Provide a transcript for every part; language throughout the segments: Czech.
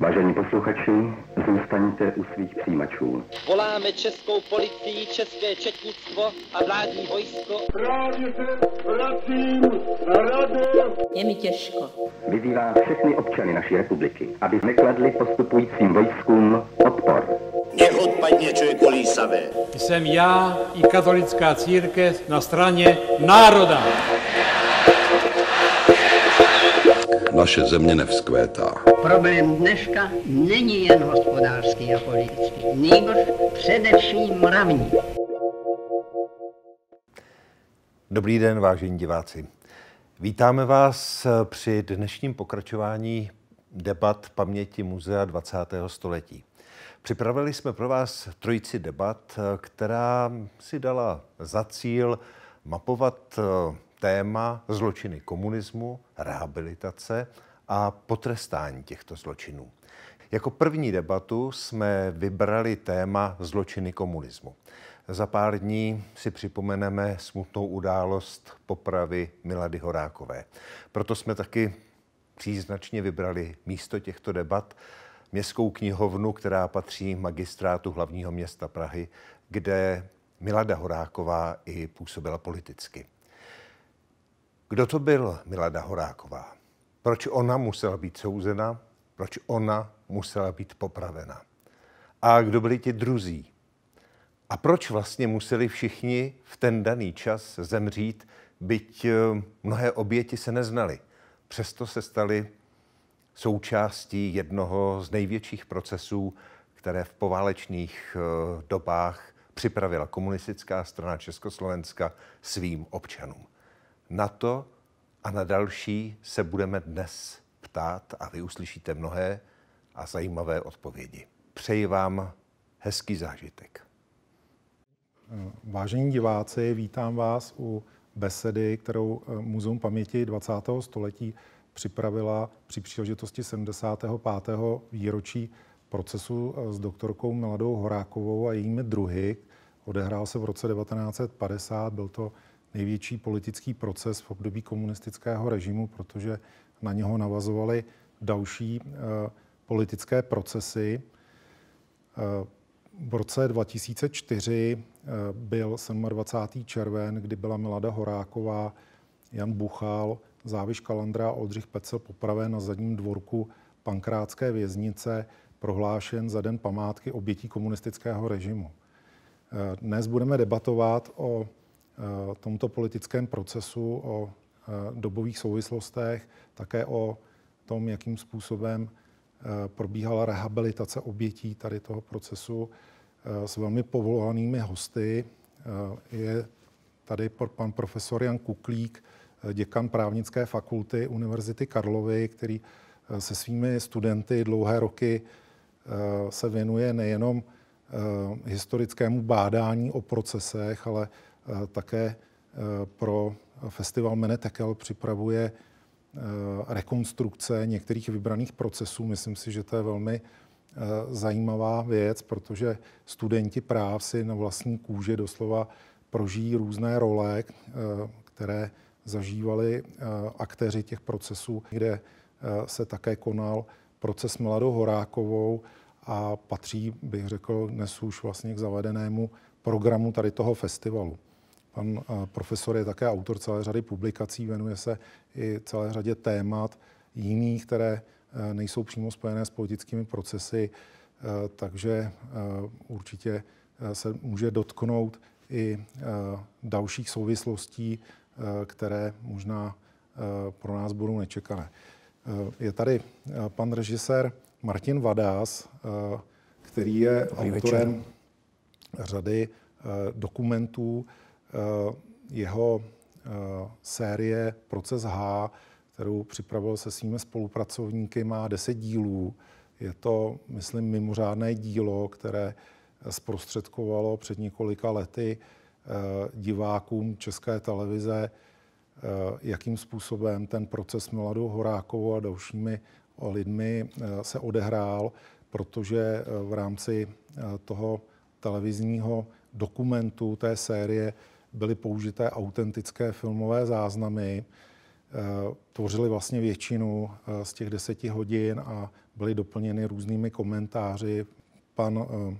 Vážení posluchači, zůstaňte u svých přijímačů. Voláme českou policii, české četnictvo a vládní vojsko. Právě se Je mi těžko. Vyzývá všechny občany naší republiky, aby nekladli postupujícím vojskům odpor. Nech odpadně člověku kolísavé. Jsem já i katolická církev na straně národa naše země nevzkvétá. Problém dneška není jen hospodářský a politický, nejbrž především mravní. Dobrý den, vážení diváci. Vítáme vás při dnešním pokračování debat paměti Muzea 20. století. Připravili jsme pro vás trojici debat, která si dala za cíl mapovat eh, téma zločiny komunismu, rehabilitace a potrestání těchto zločinů. Jako první debatu jsme vybrali téma zločiny komunismu. Za pár dní si připomeneme smutnou událost popravy Milady Horákové. Proto jsme taky příznačně vybrali místo těchto debat městskou knihovnu, která patří magistrátu hlavního města Prahy, kde Milada Horáková i působila politicky. Kdo to byl Milada Horáková? Proč ona musela být souzena? Proč ona musela být popravena? A kdo byli ti druzí? A proč vlastně museli všichni v ten daný čas zemřít, byť eh, mnohé oběti se neznaly? Přesto se stali součástí jednoho z největších procesů, které v poválečných eh, dobách připravila komunistická strana Československa svým občanům. Na to a na další se budeme dnes ptát a vy uslyšíte mnohé a zajímavé odpovědi. Přeji vám hezký zážitek. Vážení diváci, vítám vás u besedy, kterou eh, Muzeum paměti 20. století připravila při příležitosti 75. výročí procesu eh, s doktorkou Mladou Horákovou a jejími druhy. Odehrál se v roce 1950, byl to největší politický proces v období komunistického režimu, protože na něho navazovaly další eh, politické procesy. Eh, v roce 2004 eh, byl 27. červen, kdy byla Milada Horáková, Jan Buchal, Záviš Kalandra a Oldřich Pecel popraven na zadním dvorku pankrátské věznice, prohlášen za den památky obětí komunistického režimu. Dnes budeme debatovat o Eh, tomto politickém procesu, o eh, dobových souvislostech, také o tom, jakým způsobem eh, probíhala rehabilitace obětí tady toho procesu s velmi povolanými hosty. Je tady pan profesor Jan Kuklík, děkan právnické fakulty Univerzity Karlovy, který se svými studenty dlouhé roky se věnuje nejenom historickému bádání o procesech, ale Eh, také eh, pro festival Menetekel připravuje eh, rekonstrukce některých vybraných procesů. Myslím si, že to je velmi zajímavá věc, protože studenti práv si na vlastní kůži doslova prožijí různé role, které zažívali aktéři těch procesů, kde se také konal proces Mladou Horákovou a patří, bych řekl, dnes už vlastně k zavedenému programu tady toho festivalu. Pan eh, profesor je také autor celé řady publikací, venuje se i celé řadě témat jiných, které eh, nejsou přímo spojené s politickými procesy, eh, takže určitě se může dotknout i dalších souvislostí, které možná pro nás budou nečekané. Je tady pan režisér Martin Vadás, který je Dobrý autorem večer. řady dokumentů, Eh, jeho eh, série Proces H, kterou připravil se svými spolupracovníky, má deset dílů. Je to, myslím, mimořádné dílo, které zprostředkovalo před několika lety eh, divákům České televize, jakým způsobem ten proces Miladou Horákovou a dalšími lidmi se odehrál, protože v rámci toho televizního dokumentu té série byly použité autentické filmové záznamy, eh, tvořily vlastně většinu eh, z těch deseti hodin a byly doplněny různými komentáři. Pan, eh,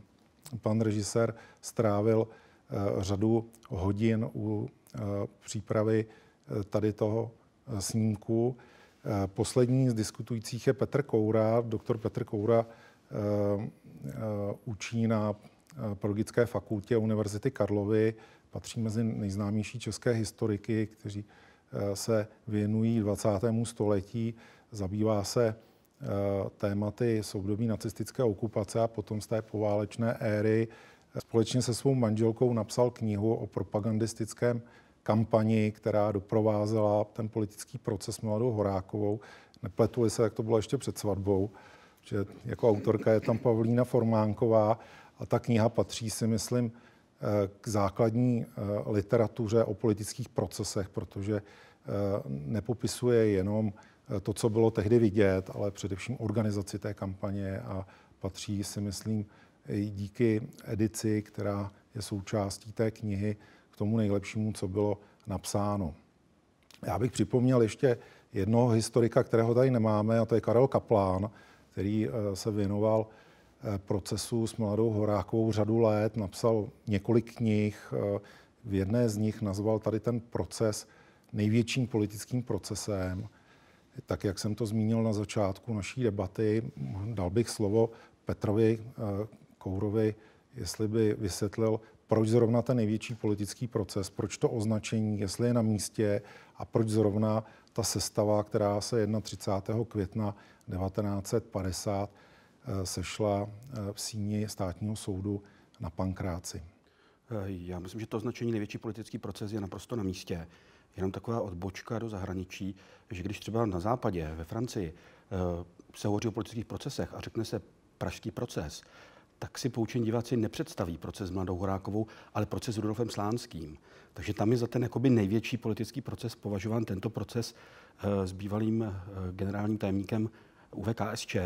pan režisér strávil řadu hodin u přípravy tady toho snímku. Poslední z diskutujících je Petr Koura. Doktor Petr Koura učí na Pedagogické fakultě Univerzity Karlovy patří mezi nejznámější české historiky, kteří eh, se věnují 20. století, zabývá se eh, tématy soudobí nacistické okupace a potom z té poválečné éry. Společně se svou manželkou napsal knihu o propagandistickém kampani, která doprovázela ten politický proces Mladou Horákovou. Nepletuli se, jak to bylo ještě před svatbou, že jako autorka je tam Pavlína Formánková a ta kniha patří si, myslím, k základní eh, literatuře o politických procesech, protože eh, nepopisuje jenom eh, to, co bylo tehdy vidět, ale především organizaci té kampaně a patří si myslím i díky edici, která je součástí té knihy, k tomu nejlepšímu, co bylo napsáno. Já bych připomněl ještě jednoho historika, kterého tady nemáme, a to je Karel Kaplán, který se věnoval procesu s Mladou Horákovou řadu let, napsal několik knih, eh, v jedné z nich nazval tady ten proces největším politickým procesem. Tak, jak jsem to zmínil na začátku naší debaty, dal bych slovo Petrovi eh, Kourovi, jestli by vysvětlil, proč zrovna ten největší politický proces, proč to označení, jestli je na místě a proč zrovna ta sestava, která se 31. května 1950 Eh, sešla eh, v síni státního soudu na Pankráci. Eh, já myslím, že to označení největší politický proces je naprosto na místě. Jenom taková odbočka do zahraničí, že když třeba na západě, ve Francii, se hovoří o politických procesech a řekne se pražský proces, tak si poučení diváci nepředstaví proces s Mladou Horákovou, ale proces s Rudolfem Slánským. Takže tam je za ten jakoby největší politický proces považován tento proces s bývalým generálním tajemníkem u VKSČ,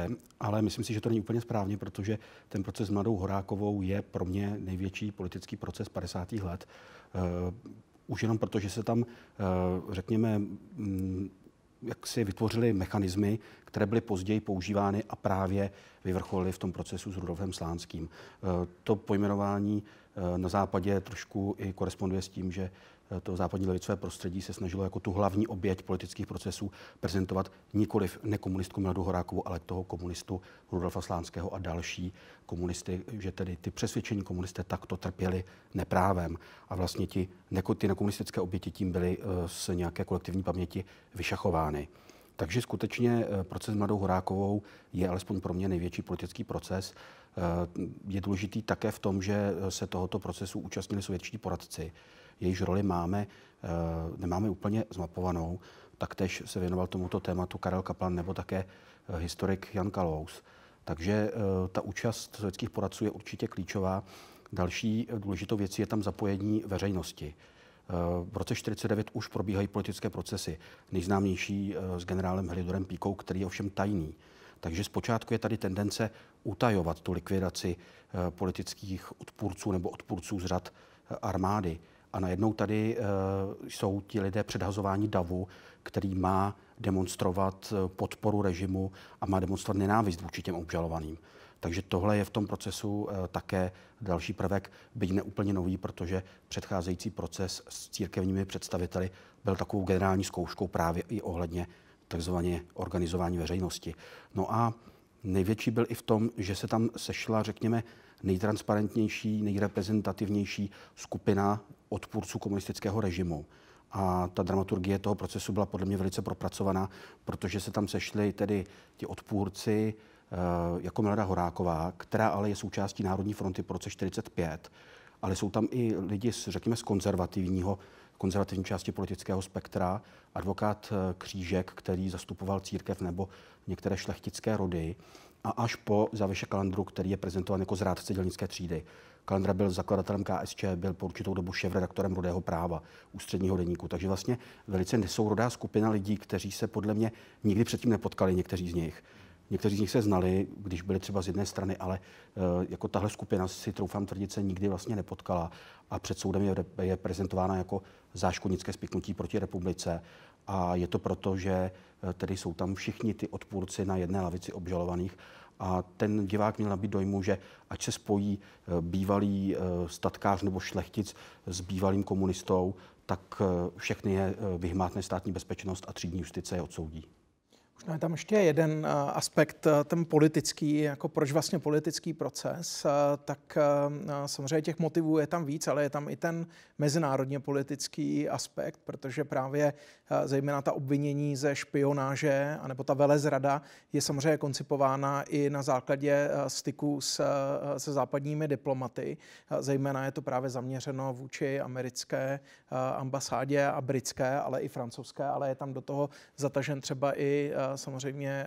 ale myslím si, že to není úplně správně, protože ten proces s Mladou Horákovou je pro mě největší politický proces 50. let. Eh, už jenom proto, že se tam, eh, řekněme, mm, jak si vytvořili mechanismy, které byly později používány a právě vyvrcholily v tom procesu s Rudolfem Slánským. Eh, to pojmenování na západě trošku i koresponduje s tím, že to západní levicové prostředí se snažilo jako tu hlavní oběť politických procesů prezentovat nikoli nekomunistku Miladu Horákovou, ale toho komunistu Rudolfa Slánského a další komunisty, že tedy ty přesvědčení komunisté takto trpěli neprávem. A vlastně ti, neko, ty nekomunistické oběti tím byly eh, z nějaké kolektivní paměti vyšachovány. Takže skutečně eh, proces Mladou Horákovou je alespoň pro mě největší politický proces. Eh, je důležitý také v tom, že se tohoto procesu účastnili sovětští poradci, jejíž roli máme, eh, nemáme úplně zmapovanou. Tak tež se věnoval tomuto tématu Karel Kaplan nebo také eh, historik Jan Kalous. Takže eh, ta účast sovětských poradců je určitě klíčová. Další důležitou věcí je tam zapojení veřejnosti. V roce 49 už probíhají politické procesy, nejznámější s generálem Helidorem Píkou, který je ovšem tajný. Takže zpočátku je tady tendence utajovat tu likvidaci politických odpůrců nebo odpůrců z řad armády. A najednou tady eh, jsou ti lidé předhazování davu, který má demonstrovat eh, podporu režimu a má demonstrovat nenávist vůči těm obžalovaným. Takže tohle je v tom procesu eh, také další prvek, byť neúplně nový, protože předcházející proces s církevními představiteli byl takovou generální zkouškou právě i ohledně takzvaně organizování veřejnosti. No a největší byl i v tom, že se tam sešla, řekněme, nejtransparentnější, nejreprezentativnější skupina odpůrců komunistického režimu. A ta dramaturgie toho procesu byla podle mě velice propracovaná, protože se tam sešli tedy ti odpůrci eh, jako Milada Horáková, která ale je součástí Národní fronty po roce 45, ale jsou tam i lidi, z, řekněme, z konzervativního, konzervativní části politického spektra, advokát eh, Křížek, který zastupoval církev nebo některé šlechtické rody, a až po Zaveše Kalandru, který je prezentován jako zrádce dělnické třídy. Kalendra byl zakladatelem KSČ, byl po určitou dobu redaktorem Rudého práva, ústředního deníku. Takže vlastně velice nesourodá skupina lidí, kteří se podle mě nikdy předtím nepotkali, někteří z nich. Někteří z nich se znali, když byli třeba z jedné strany, ale eh, jako tahle skupina si troufám tvrdit se nikdy vlastně nepotkala a před soudem je, je prezentována jako záškodnické spiknutí proti republice a je to proto, že eh, tedy jsou tam všichni ty odpůrci na jedné lavici obžalovaných a ten divák měl nabít dojmu, že ať se spojí eh, bývalý eh, statkář nebo šlechtic s bývalým komunistou, tak eh, všechny je vyhmátne státní bezpečnost a třídní justice je odsoudí. Možná je tam ještě jeden aspekt, ten politický, jako proč vlastně politický proces, tak samozřejmě těch motivů je tam víc, ale je tam i ten mezinárodně politický aspekt, protože právě Eh, zejména ta obvinění ze špionáže, anebo ta velezrada, je samozřejmě koncipována i na základě eh, styku s, eh, se západními diplomaty. Zejména je to právě zaměřeno vůči americké ambasádě a britské, ale i francouzské, ale je tam do toho zatažen třeba i samozřejmě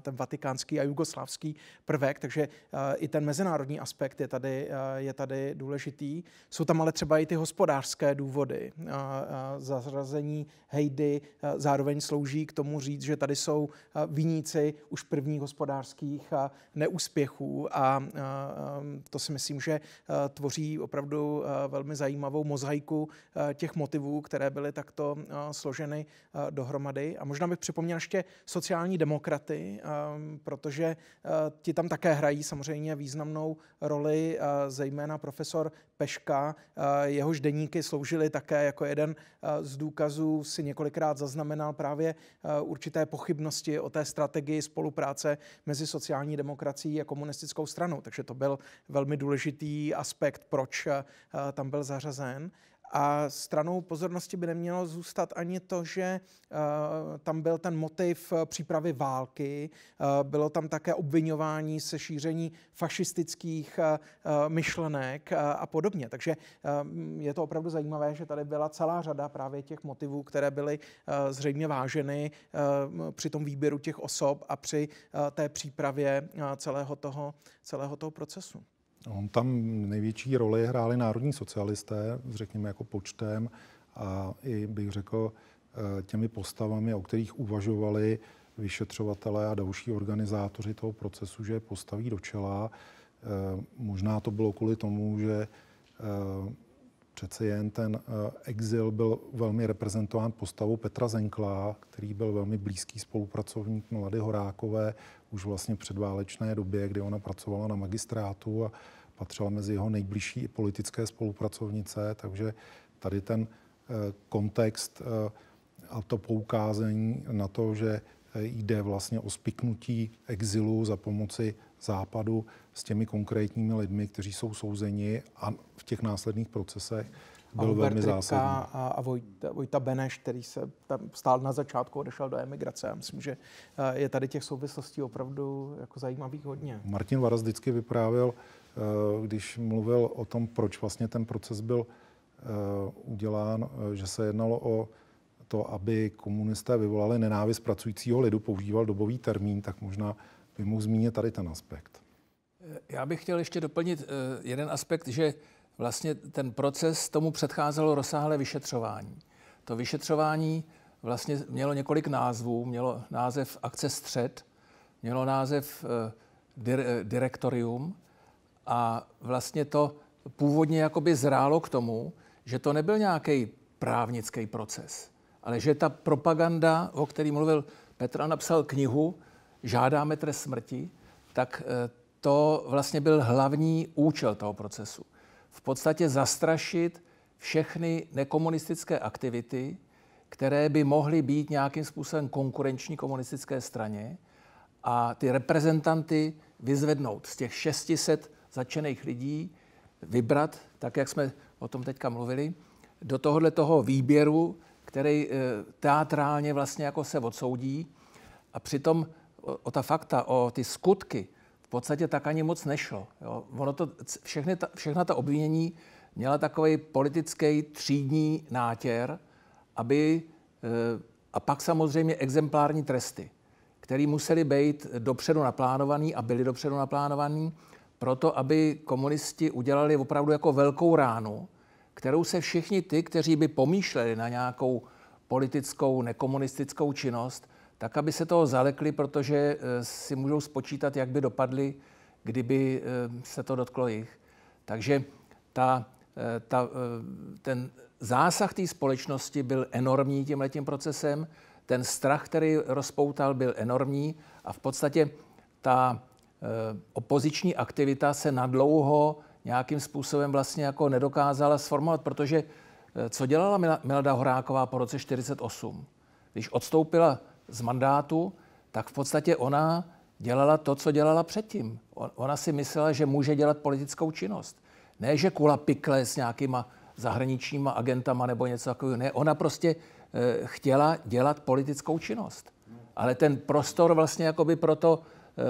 ten vatikánský a jugoslávský prvek, takže i ten mezinárodní aspekt je tady, je tady důležitý. Jsou tam ale třeba i ty hospodářské důvody, zařazení hejdy, eh, zároveň slouží k tomu říct, že tady jsou eh, viníci už prvních hospodářských eh, neúspěchů a to si myslím, že tvoří opravdu velmi zajímavou mozaiku těch motivů, které byly takto složeny dohromady. A možná bych připomněl ještě sociální demokraty, protože ti tam také hrají samozřejmě významnou roli, zejména profesor Peška. Eh, jehož deníky sloužily také jako jeden eh, z důkazů, si několikrát zaznamenal právě eh, určité pochybnosti o té strategii spolupráce mezi sociální demokracií a komunistickou stranou. Takže to byl velmi důležitý aspekt, proč tam byl zařazen. A stranou pozornosti by nemělo zůstat ani to, že uh, tam byl ten motiv eh, přípravy války, uh, bylo tam také obvinování se šíření fašistických uh, myšlenek a podobně. Takže je to opravdu zajímavé, že tady byla celá řada právě těch motivů, které byly zřejmě váženy při tom výběru těch osob a při té přípravě celého toho, celého toho procesu. On tam největší roli hráli národní socialisté, řekněme jako počtem a i bych řekl eh, těmi postavami, o kterých uvažovali vyšetřovatelé a další organizátoři toho procesu, že je postaví do čela. Eh, možná to bylo kvůli tomu, že eh, Přece jen ten eh, exil byl velmi reprezentován postavou Petra Zenkla, který byl velmi blízký spolupracovník Mlady Horákové už vlastně v předválečné době, kdy ona pracovala na magistrátu a patřila mezi jeho nejbližší i politické spolupracovnice, takže tady ten eh, kontext eh, a to poukázení na to, že jde vlastně o spiknutí exilu za pomoci západu s těmi konkrétními lidmi, kteří jsou souzeni a v těch následných procesech byl a velmi zásadní. A, a Vojta, Vojta Beneš, který se tam stál na začátku, odešel do emigrace. Já myslím, že eh, je tady těch souvislostí opravdu jako zajímavých hodně. Martin Varas vždycky vyprávěl, eh, když mluvil o tom, proč vlastně ten proces byl eh, udělán, že se jednalo o to, aby komunisté vyvolali nenávist pracujícího lidu, používal dobový termín, tak možná bych mohl zmínit tady ten aspekt. Já bych chtěl ještě doplnit eh, jeden aspekt, že vlastně ten proces tomu předcházelo rozsáhlé vyšetřování. To vyšetřování vlastně mělo několik názvů. Mělo název akce střed, mělo název eh, eh, direktorium a vlastně to původně jakoby zrálo k tomu, že to nebyl nějaký právnický proces, ale že ta propaganda, o který mluvil Petra, napsal knihu, žádáme trest smrti, tak eh, to vlastně byl hlavní účel toho procesu. V podstatě zastrašit všechny nekomunistické aktivity, které by mohly být nějakým způsobem konkurenční komunistické straně a ty reprezentanty vyzvednout z těch 600 začených lidí, vybrat, tak jak jsme o tom teďka mluvili, do tohohle toho výběru, který eh, teatrálně vlastně jako se odsoudí a přitom o, o ta fakta, o ty skutky, v podstatě tak ani moc nešlo. Jo. Ono to, všechny ta, všechna ta obvinění měla takový politický třídní nátěr, aby, eh, a pak samozřejmě exemplární tresty, které musely být dopředu naplánovaný a byly dopředu naplánovaný, proto aby komunisti udělali opravdu jako velkou ránu, kterou se všichni ty, kteří by pomýšleli na nějakou politickou nekomunistickou činnost, tak aby se toho zalekli, protože eh, si můžou spočítat, jak by dopadly, kdyby eh, se to dotklo jich. Takže ta, eh, ta, ten zásah té společnosti byl enormní tím letím procesem, ten strach, který rozpoutal, byl enormní a v podstatě ta opoziční aktivita se nadlouho nějakým způsobem vlastně jako nedokázala sformovat, protože co dělala Milada Horáková po roce 1948, Když odstoupila z mandátu, tak v podstatě ona dělala to, co dělala předtím. Ona si myslela, že může dělat politickou činnost. Ne, že kula pikle s nějakýma zahraničníma agentama nebo něco takového. Ne, ona prostě e, chtěla dělat politickou činnost. Ale ten prostor vlastně jakoby pro to,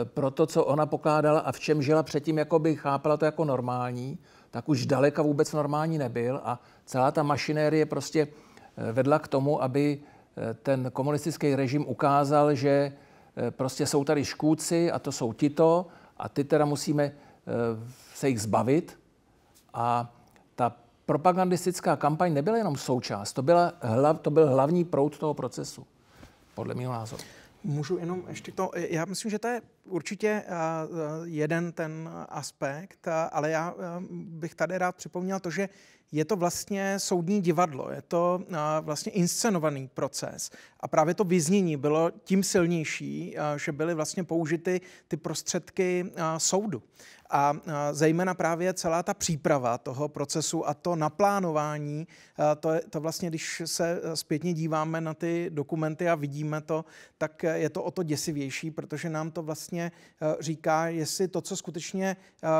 e, pro to, co ona pokládala a v čem žila předtím, jako by chápala to jako normální, tak už daleka vůbec normální nebyl a celá ta mašinérie prostě e, vedla k tomu, aby ten komunistický režim ukázal, že eh, prostě jsou tady škůdci a to jsou tito a ty teda musíme eh, se jich zbavit. A ta propagandistická kampaň nebyla jenom součást, to, byla, to byl hlavní proud toho procesu, podle mého názoru. Můžu jenom ještě to, eh, já myslím, že to je určitě eh, eh, jeden ten aspekt, ale já bych tady rád připomněl to, že je to vlastně soudní divadlo, je to vlastně inscenovaný proces a právě to vyznění bylo tím silnější, že byly vlastně použity ty prostředky soudu a zejména právě celá ta příprava toho procesu a to naplánování, to, je, to vlastně, když se e, zpětně díváme na ty dokumenty a vidíme to, tak e, je to o to děsivější, protože nám to vlastně e, říká, jestli to, co skutečně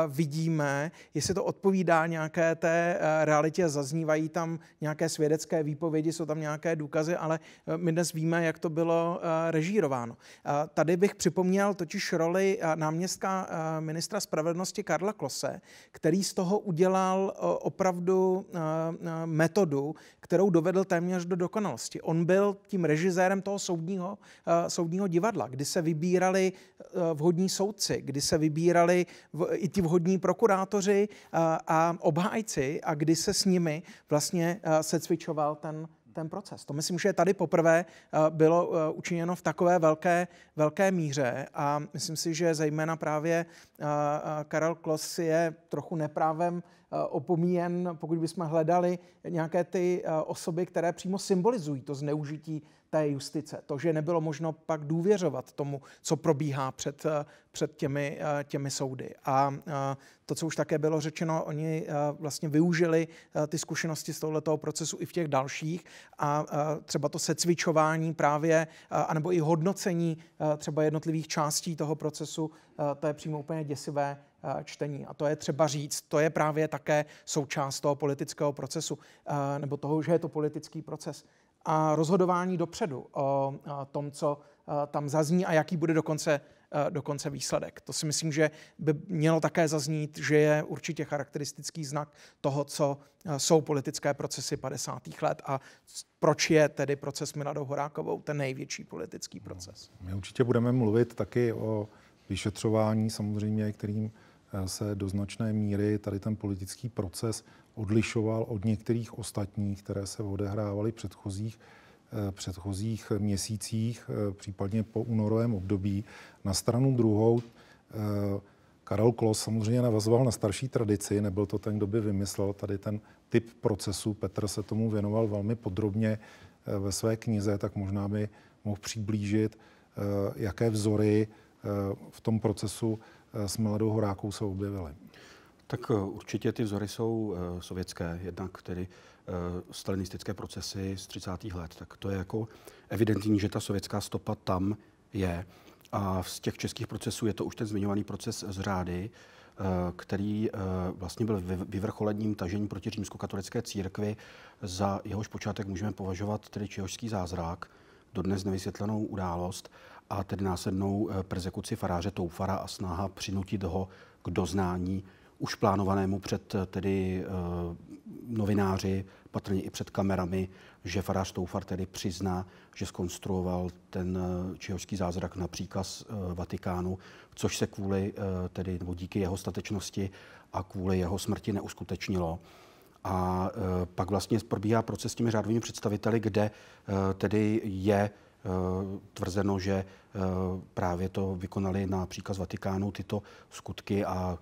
vidíme, jestli to odpovídá nějaké té realitě, zaznívají tam nějaké svědecké výpovědi, jsou tam nějaké důkazy, ale my dnes víme, jak to bylo režírováno. Tady bych připomněl totiž roli náměstka ministra spravedlnosti osobnosti Karla Klose, který z toho udělal eh, opravdu eh, eh, metodu, kterou dovedl téměř do dokonalosti. On byl tím režisérem toho soudního, soudního divadla, kdy se vybírali vhodní soudci, kdy se vybírali i ti vhodní prokurátoři a obhájci a kdy se s nimi vlastně secvičoval ten, ten proces. To myslím, že tady poprvé eh, bylo eh, učiněno v takové velké, velké míře a myslím si, že zejména právě eh, Karel Klos je trochu neprávem Eh, opomíjen, pokud bychom hledali nějaké ty eh, osoby, které přímo symbolizují to zneužití té justice. To, že nebylo možno pak důvěřovat tomu, co probíhá před, eh, před těmi, těmi soudy. A to, co už také bylo řečeno, oni vlastně využili ty zkušenosti z tohoto procesu i v těch dalších a třeba to secvičování právě, anebo i hodnocení třeba jednotlivých částí toho procesu, to je přímo úplně děsivé Eh, čtení. A to je třeba říct, to je právě také součást toho politického procesu, eh, nebo toho, že je to politický proces. A rozhodování dopředu o eh, tom, co tam zazní a jaký bude dokonce, dokonce výsledek. To si myslím, že by mělo také zaznít, že je určitě charakteristický znak toho, co jsou politické procesy 50. let a proč je tedy proces Miladou Horákovou ten největší politický proces. My určitě budeme mluvit taky o vyšetřování samozřejmě, kterým se do značné míry tady ten politický proces odlišoval od některých ostatních, které se odehrávaly v předchozích, eh, předchozích měsících, eh, případně po únorovém období. Na stranu druhou eh, Karel Klos samozřejmě navazoval na starší tradici, nebyl to ten, kdo by vymyslel tady ten typ procesu. Petr se tomu věnoval velmi podrobně ve své knize, tak možná by mohl přiblížit, jaké vzory v tom procesu s Mladou Horákou se objevily? Tak eh, určitě ty vzory jsou eh, sovětské, jednak tedy eh, stalinistické procesy z 30. let. Tak to je jako evidentní, že ta sovětská stopa tam je. A z těch českých procesů je to už ten zmiňovaný proces z řády, který vlastně byl vyvrcholením tažení proti římskokatolické církvi. Za jehož počátek můžeme považovat tedy čehožský zázrak, dodnes nevysvětlenou událost a tedy následnou eh, persekuci faráře Toufara a snaha přinutit ho k doznání už plánovanému před eh, tedy eh, novináři, patrně i před kamerami, že farář Toufar tedy přizná, že skonstruoval ten čihožský zázrak na příkaz Vatikánu, což se kvůli tedy, nebo díky jeho statečnosti a kvůli jeho smrti neuskutečnilo. A pak vlastně probíhá proces s těmi řádovými představiteli, kde tedy je Eh, tvrzeno, že eh, právě to vykonali na příkaz Vatikánu tyto skutky a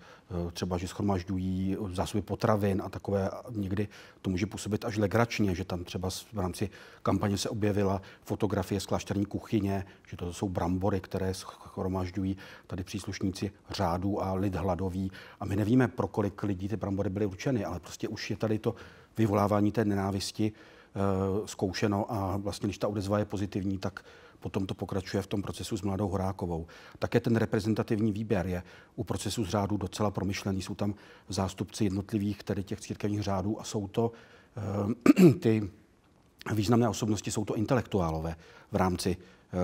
eh, třeba, že schromažďují zásoby potravin a takové. Někdy to může působit až legračně, že tam třeba v rámci kampaně se objevila fotografie z klášterní kuchyně, že to jsou brambory, které schromažďují tady příslušníci řádů a lid hladový. A my nevíme, pro kolik lidí ty brambory byly určeny, ale prostě už je tady to vyvolávání té nenávisti, Eh, zkoušeno a vlastně, když ta odezva je pozitivní, tak potom to pokračuje v tom procesu s Mladou Horákovou. Také ten reprezentativní výběr je u procesu z řádu docela promyšlený. Jsou tam zástupci jednotlivých tedy těch církevních řádů a jsou to uh, ty významné osobnosti, jsou to intelektuálové v rámci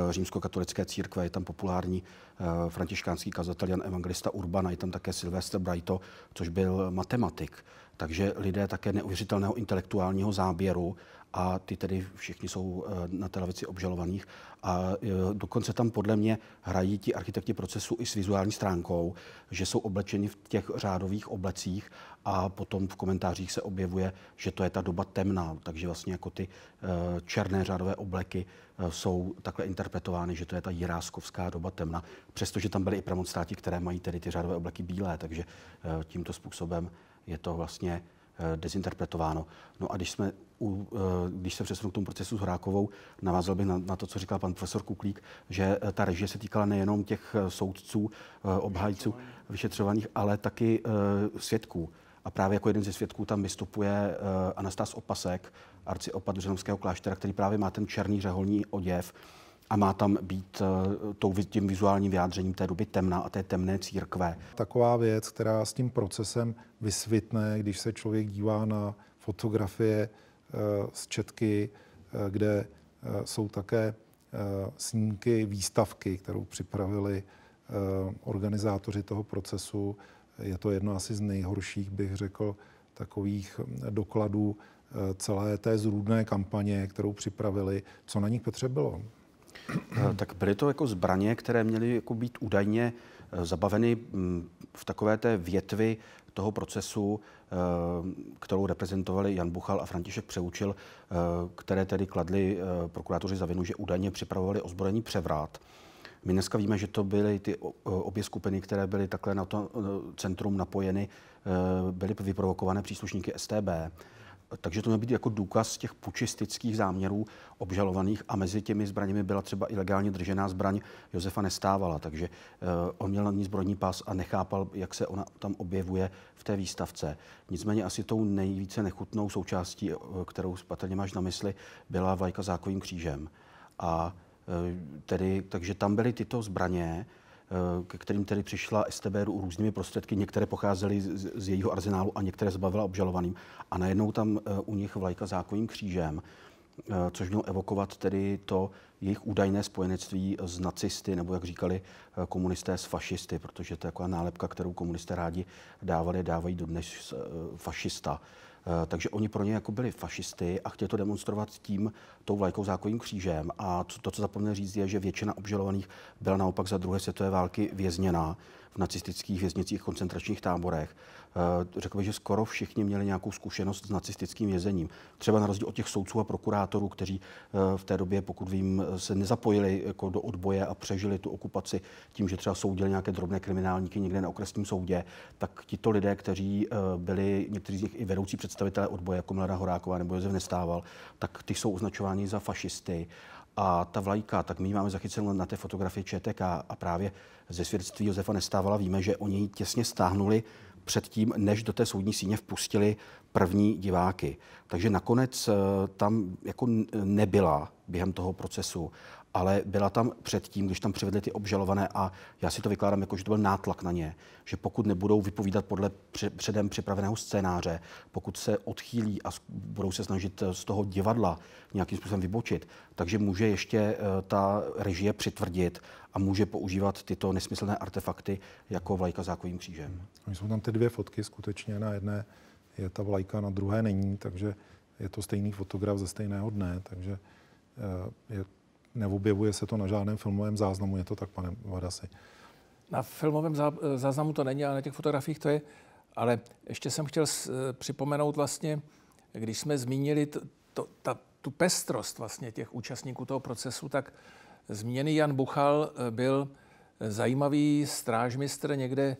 uh, římskokatolické církve. Je tam populární uh, františkánský kazatel Jan Evangelista Urbana, je tam také Silvestr Brighto, což byl matematik. Takže lidé také neuvěřitelného intelektuálního záběru a ty tedy všichni jsou eh, na televizi obžalovaných. A eh, dokonce tam podle mě hrají ti architekti procesu i s vizuální stránkou, že jsou oblečeni v těch řádových oblecích a potom v komentářích se objevuje, že to je ta doba temná, takže vlastně jako ty eh, černé řádové obleky jsou takhle interpretovány, že to je ta jiráskovská doba temna, přestože tam byly i pramodstáti, které mají tedy ty řádové obleky bílé, takže tímto způsobem je to vlastně dezinterpretováno. No a když jsme u, eh, když se přesunu k tomu procesu s Hrákovou, navázal bych na, na to, co říkal pan profesor Kuklík, že eh, ta režie se týkala nejenom těch eh, soudců, obhájců, vyšetřovaných, ale taky svědků. A právě jako jeden ze svědků tam vystupuje Anastas Opasek, arciopat Dřenovského kláštera, který právě má ten černý řeholní oděv a má tam být tou, tím vizuálním vyjádřením té doby temná a té temné církve. Taková věc, která s tím procesem vysvětne, když se člověk dívá na fotografie Eh, z Četky, eh, kde eh, jsou také snímky výstavky, kterou připravili organizátoři toho procesu. Je to jedno asi z nejhorších, bych řekl, takových hm, dokladů celé té zrůdné kampaně, kterou připravili, co na nich potřebilo. Tak byly to jako zbraně, které měly jako být údajně zabaveny hm, v takové té větvi toho procesu, eh, kterou reprezentovali Jan Buchal a František Přeučil, eh, které tedy kladli eh, prokurátoři za vinu, že údajně připravovali ozbrojený převrát. My dneska víme, že to byly ty obě skupiny, které byly takhle na to centrum napojeny, byly vyprovokované příslušníky STB takže to měl být jako důkaz těch pučistických záměrů obžalovaných a mezi těmi zbraněmi byla třeba ilegálně držená zbraň Josefa Nestávala, takže uh, on měl na ní zbrojní pas a nechápal, jak se ona tam objevuje v té výstavce. Nicméně asi tou nejvíce nechutnou součástí, eh, kterou patrně máš na mysli, byla vlajka zákovým křížem. A eh, tedy, takže tam byly tyto zbraně, Eh, ke kterým tedy přišla STB různými prostředky. Některé pocházely z, z jejího arzenálu a některé zbavila obžalovaným. A najednou tam eh, u nich vlajka zákonním křížem, eh, což mělo evokovat tedy to jejich údajné spojenectví s nacisty, nebo jak říkali komunisté s fašisty, protože to je taková nálepka, kterou komunisté rádi dávali, dávají dodnes fašista Eh, takže oni pro ně jako byli fašisty a chtěli to demonstrovat tím, tou vlajkou zákonným křížem. A to, co zapomněl říct, je, že většina obžalovaných byla naopak za druhé světové války vězněná v nacistických věznicích, koncentračních táborech. Eh, řekl bych, že skoro všichni měli nějakou zkušenost s nacistickým vězením. Třeba na rozdíl od těch soudců a prokurátorů, kteří eh, v té době, pokud vím, se nezapojili jako do odboje a přežili tu okupaci tím, že třeba soudili nějaké drobné kriminálníky někde na okresním soudě, tak tito lidé, kteří eh, byli někteří z nich i vedoucí představitelé odboje, jako Mladá Horáková nebo Josef Nestával, tak ty jsou označováni za fašisty a ta vlajka, tak my ji máme zachycenou na té fotografii ČTK a právě ze svědectví Josefa Nestávala víme, že oni ji těsně stáhnuli předtím, než do té soudní síně vpustili první diváky. Takže nakonec eh, tam jako nebyla během toho procesu ale byla tam předtím, když tam přivedli ty obžalované a já si to vykládám jako, že to byl nátlak na ně, že pokud nebudou vypovídat podle předem připraveného scénáře, pokud se odchýlí a budou se snažit eh, z toho divadla nějakým způsobem vybočit, takže může ještě eh, ta režie přitvrdit a může používat tyto nesmyslné artefakty jako vlajka zákovým křížem. Hmm. Jsou tam ty dvě fotky skutečně, na jedné je ta vlajka, na druhé není, takže je to stejný fotograf ze stejného dne, takže eh, je neobjevuje se to na žádném filmovém záznamu. Je to tak, pane Vadasi? Na filmovém záznamu to není, ale na těch fotografiích to je. Ale ještě jsem chtěl připomenout vlastně, když jsme zmínili to, to, ta, tu pestrost vlastně těch účastníků toho procesu, tak zmíněný Jan Buchal eh, byl zajímavý strážmistr někde eh,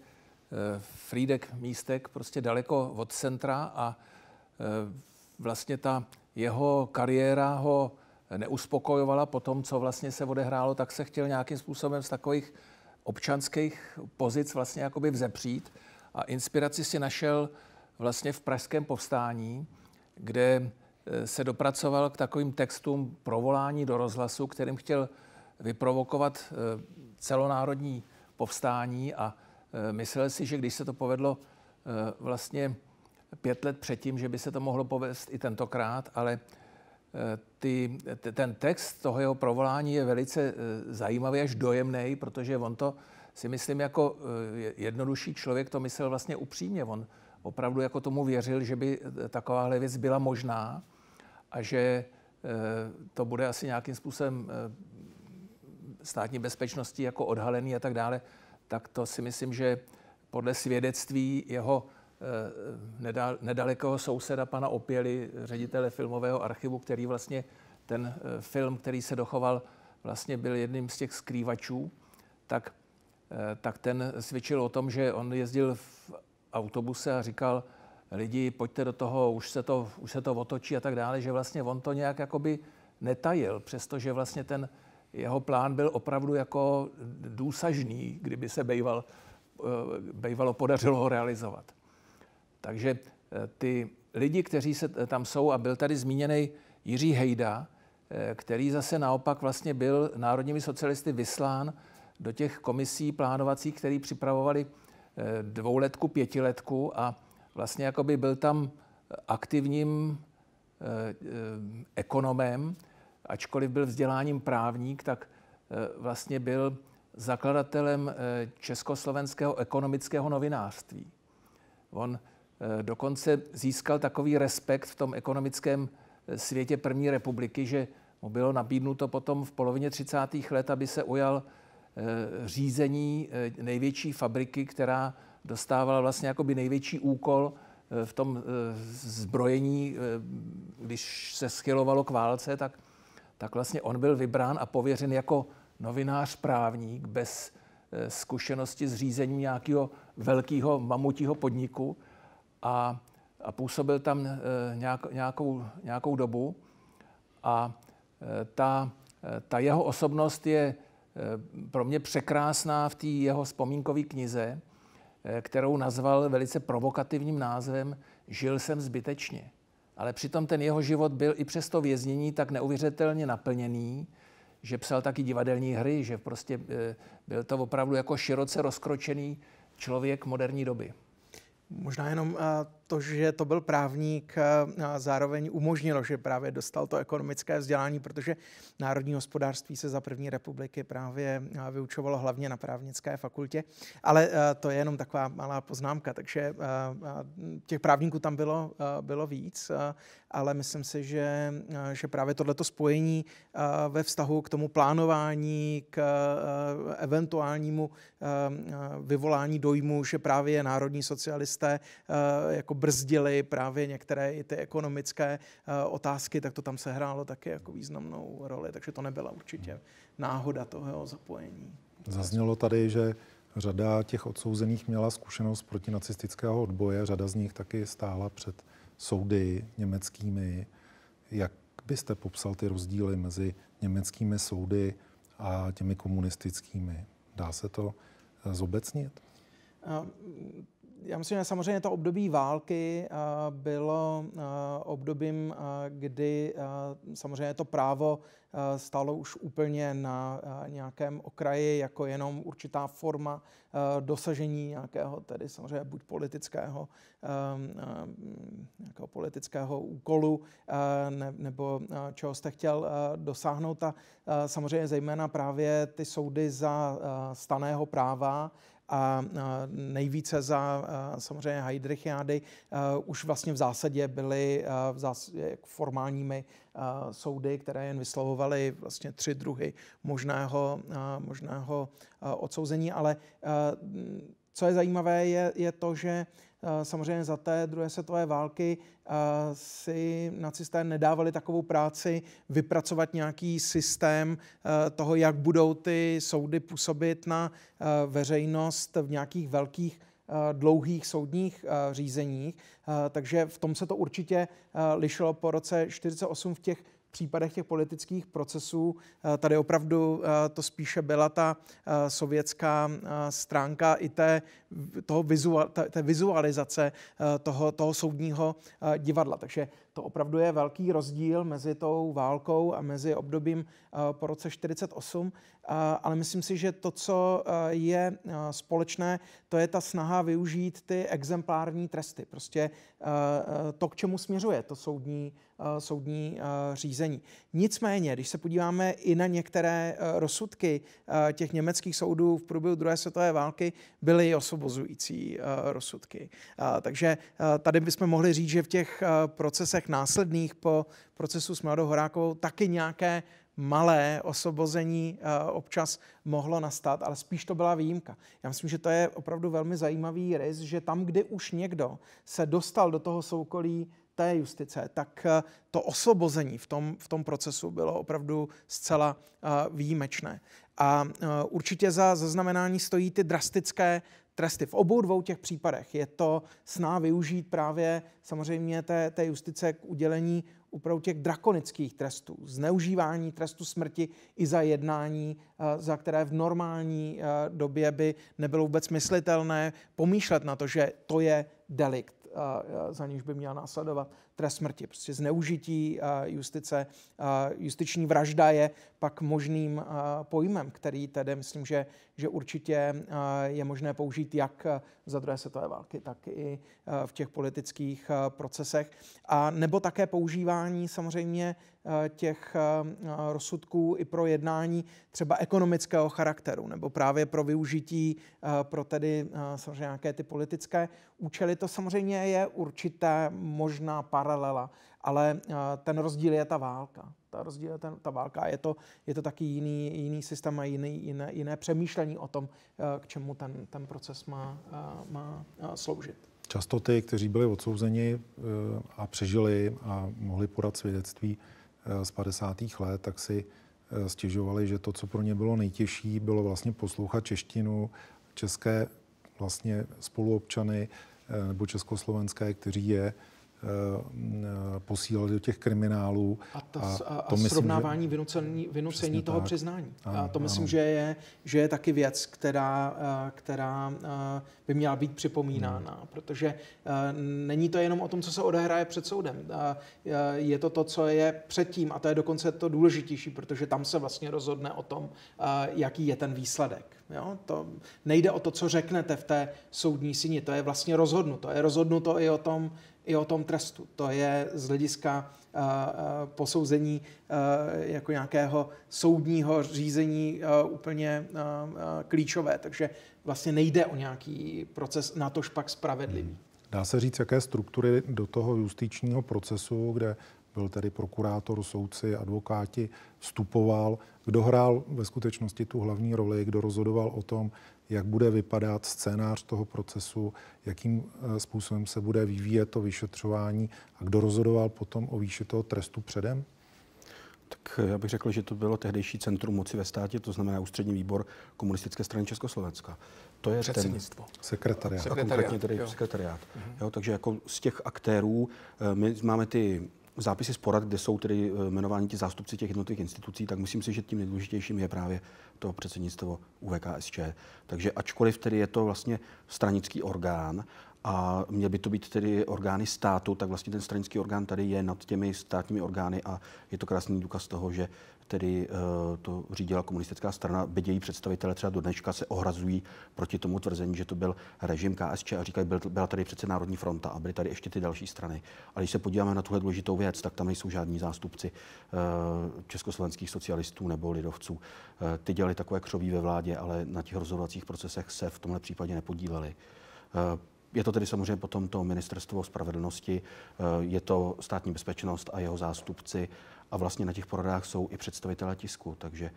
Frídek místek, prostě daleko od centra a eh, vlastně ta jeho kariéra ho neuspokojovala po tom, co vlastně se odehrálo, tak se chtěl nějakým způsobem z takových občanských pozic vlastně jakoby vzepřít. A inspiraci si našel vlastně v pražském povstání, kde e, se dopracoval k takovým textům provolání do rozhlasu, kterým chtěl vyprovokovat e, celonárodní povstání a e, myslel si, že když se to povedlo vlastně pět let předtím, že by se to mohlo povést i tentokrát, ale ty, ten text toho jeho provolání je velice e, zajímavý až dojemný, protože on to si myslím jako e, jednodušší člověk to myslel vlastně upřímně. On opravdu jako tomu věřil, že by e, takováhle věc byla možná a že to bude asi nějakým způsobem státní bezpečnosti jako odhalený a tak dále, tak to si myslím, že podle svědectví jeho Eh, nedalekého souseda pana Opěly, ředitele filmového archivu, který vlastně ten eh, film, který se dochoval, vlastně byl jedním z těch skrývačů, tak, eh, tak ten svědčil o tom, že on jezdil v autobuse a říkal, lidi, pojďte do toho, už se to, už se to otočí a tak dále, že vlastně on to nějak jakoby netajil, přestože vlastně ten jeho plán byl opravdu jako důsažný, kdyby se bejval, bejvalo podařilo ho realizovat. Takže eh, ty lidi, kteří se eh, tam jsou, a byl tady zmíněný Jiří Hejda, eh, který zase naopak vlastně byl národními socialisty vyslán do těch komisí plánovacích, které připravovali dvouletku, pětiletku a vlastně jakoby byl tam aktivním ekonomem, ačkoliv byl vzděláním právník, tak vlastně byl zakladatelem československého ekonomického novinářství. On Eh, dokonce získal takový respekt v tom ekonomickém eh, světě první republiky, že mu bylo nabídnuto potom v polovině 30. let, aby se ujal eh, řízení největší fabriky, která dostávala vlastně jakoby největší úkol v tom zbrojení, když se schylovalo k válce, tak, tak vlastně on byl vybrán a pověřen jako novinář právník bez zkušenosti s řízením nějakého velkého mamutího podniku a, a působil tam eh, nějak, nějakou, nějakou dobu. A eh, ta, eh, ta jeho osobnost je pro mě překrásná v té jeho vzpomínkové knize, kterou nazval velice provokativním názvem Žil jsem zbytečně. Ale přitom ten jeho život byl i přes to věznění tak neuvěřitelně naplněný, že psal taky divadelní hry, že prostě byl to opravdu jako široce rozkročený člověk moderní doby. Možná jenom eh, to, že to byl právník, eh, zároveň umožnilo, že právě dostal to ekonomické vzdělání, protože národní hospodářství se za první republiky právě eh, vyučovalo hlavně na právnické fakultě. Ale eh, to je jenom taková malá poznámka, takže těch právníků tam bylo, bylo víc, ale myslím si, že, že právě tohleto spojení ve vztahu k tomu plánování, k eventuálnímu vyvolání dojmu, že právě národní socialisté jako brzdily právě některé i ty ekonomické eh, otázky, tak to tam sehrálo taky jako významnou roli, takže to nebyla určitě náhoda toho zapojení. Zaznělo tady, že řada těch odsouzených měla zkušenost proti nacistického odboje, řada z nich taky stála před soudy německými. Jak byste popsal ty rozdíly mezi německými soudy a těmi komunistickými? Dá se to eh, zobecnit? já myslím, že samozřejmě to období války eh, bylo eh, obdobím, eh, kdy samozřejmě to právo stalo už úplně na nějakém okraji jako jenom určitá forma dosažení nějakého tedy samozřejmě buď politického, nějakého ehm, ehm, politického úkolu nebo čeho jste chtěl dosáhnout a samozřejmě zejména právě ty soudy za staného práva a nejvíce za samozřejmě Heidrichiády už vlastně v zásadě byly v zásadě formálními soudy, které jen vyslovovaly vlastně tři druhy možného, možného odsouzení, ale co je zajímavé, je, je to, že uh, Eh, samozřejmě za té druhé světové války eh, si nacisté nedávali takovou práci vypracovat nějaký systém eh, toho, jak budou ty soudy působit na veřejnost v nějakých velkých dlouhých soudních řízeních. Takže v tom se to určitě lišilo po roce 48 v těch případech těch politických procesů eh, tady opravdu eh, to spíše byla ta eh, sovětská stránka i té, toho vizual, té vizualizace toho, toho soudního divadla. Takže to opravdu je velký rozdíl mezi tou válkou a mezi obdobím po roce 48, ale myslím si, že to, co je společné, to je ta snaha využít ty exemplární tresty. Prostě to, k čemu směřuje to soudní Eh, soudní eh, řízení. Nicméně, když se podíváme i na některé eh, rozsudky těch německých soudů v průběhu druhé světové války, byly osvobozující rozsudky. Takže tady bychom mohli říct, že v těch procesech následných po procesu s Mladou Horákovou taky nějaké malé osobození občas mohlo nastat, ale spíš to byla výjimka. Já myslím, že to je opravdu velmi zajímavý rys, že tam, kdy už někdo se dostal do toho soukolí té justice, tak eh, to osvobození v tom, v tom procesu bylo opravdu zcela eh, výjimečné. A eh, určitě za zaznamenání stojí ty drastické tresty. V obou dvou těch případech je to sná využít právě samozřejmě té, té justice k udělení opravdu těch drakonických trestů, zneužívání trestu smrti i za jednání, za které v normální době by nebylo vůbec myslitelné pomýšlet na to, že to je delikt za níž by měla následovat trest smrti. Prostě zneužití eh, justice, eh, justiční vražda je pak možným eh, pojmem, který tedy myslím, že, že určitě je možné použít jak za druhé světové války, tak i v těch politických procesech. A nebo také používání samozřejmě těch rozsudků i pro jednání třeba ekonomického charakteru, nebo právě pro využití pro tedy samozřejmě nějaké ty politické účely. To samozřejmě je určité možná par paralela, ale eh, ten rozdíl je ta válka. Ta rozdíl je ten, ta válka je to, je to taky jiný, jiný systém a jiný, jiné, jiné přemýšlení o tom, eh, k čemu ten, ten proces má, eh, má sloužit. Často ty, kteří byli odsouzeni a přežili a mohli podat svědectví z 50. let, tak si stěžovali, že to, co pro ně bylo nejtěžší, bylo vlastně poslouchat češtinu, české vlastně spoluobčany nebo československé, kteří je Eh, eh, posílali do těch kriminálů. A, ta, a, a, to a myslím, srovnávání že... vynucení, vynucení toho tak. přiznání. Ano, a to myslím, že je, že je taky věc, která, eh, která by měla být připomínána, Hmm. protože není to jenom o tom, co se odehraje před soudem. Je to to, co je předtím a to je dokonce to důležitější, protože tam se vlastně rozhodne o tom, jaký je ten výsledek. Jo? To nejde o to, co řeknete v té soudní síni, to je vlastně rozhodnuto. Je rozhodnuto i o tom, i o tom trestu. To je z hlediska eh, eh, posouzení eh, jako nějakého soudního řízení úplně klíčové. Takže vlastně nejde o nějaký proces na tož pak spravedlivý. Dá se říct, jaké struktury do toho justičního procesu, kde byl tedy prokurátor, soudci, advokáti, vstupoval, kdo hrál ve skutečnosti tu hlavní roli, kdo rozhodoval o tom, jak bude vypadat scénář toho procesu, jakým eh, způsobem se bude vyvíjet to vyšetřování a kdo rozhodoval potom o výši toho trestu předem? Tak eh, já bych řekl, že to bylo tehdejší centrum moci ve státě, to znamená ústřední výbor komunistické strany Československa. To je předsednictvo. Ten sekretariát. sekretariát. A konkrétně tedy jo. sekretariát. Jo, takže jako z těch aktérů eh, my máme ty zápisy z porad, kde jsou tedy eh, jmenováni ti zástupci těch jednotlivých institucí, tak myslím si, že tím nejdůležitějším je právě to předsednictvo UVKSČ. Takže ačkoliv tedy je to vlastně stranický orgán, a měl by to být tedy orgány státu, tak vlastně ten stranický orgán tady je nad těmi státními orgány a je to krásný důkaz toho, že tedy eh, to řídila komunistická strana, byť její představitelé třeba do dneška se ohrazují proti tomu tvrzení, že to byl režim KSČ a říkají, byla tady přece Národní fronta a byly tady ještě ty další strany. Ale když se podíváme na tuhle důležitou věc, tak tam nejsou žádní zástupci eh, československých socialistů nebo lidovců. Eh, ty dělali takové křoví ve vládě, ale na těch rozhodovacích procesech se v tomhle případě nepodíleli. Je to tedy samozřejmě potom to ministerstvo spravedlnosti, je to státní bezpečnost a jeho zástupci a vlastně na těch poradách jsou i představitelé tisku, takže eh,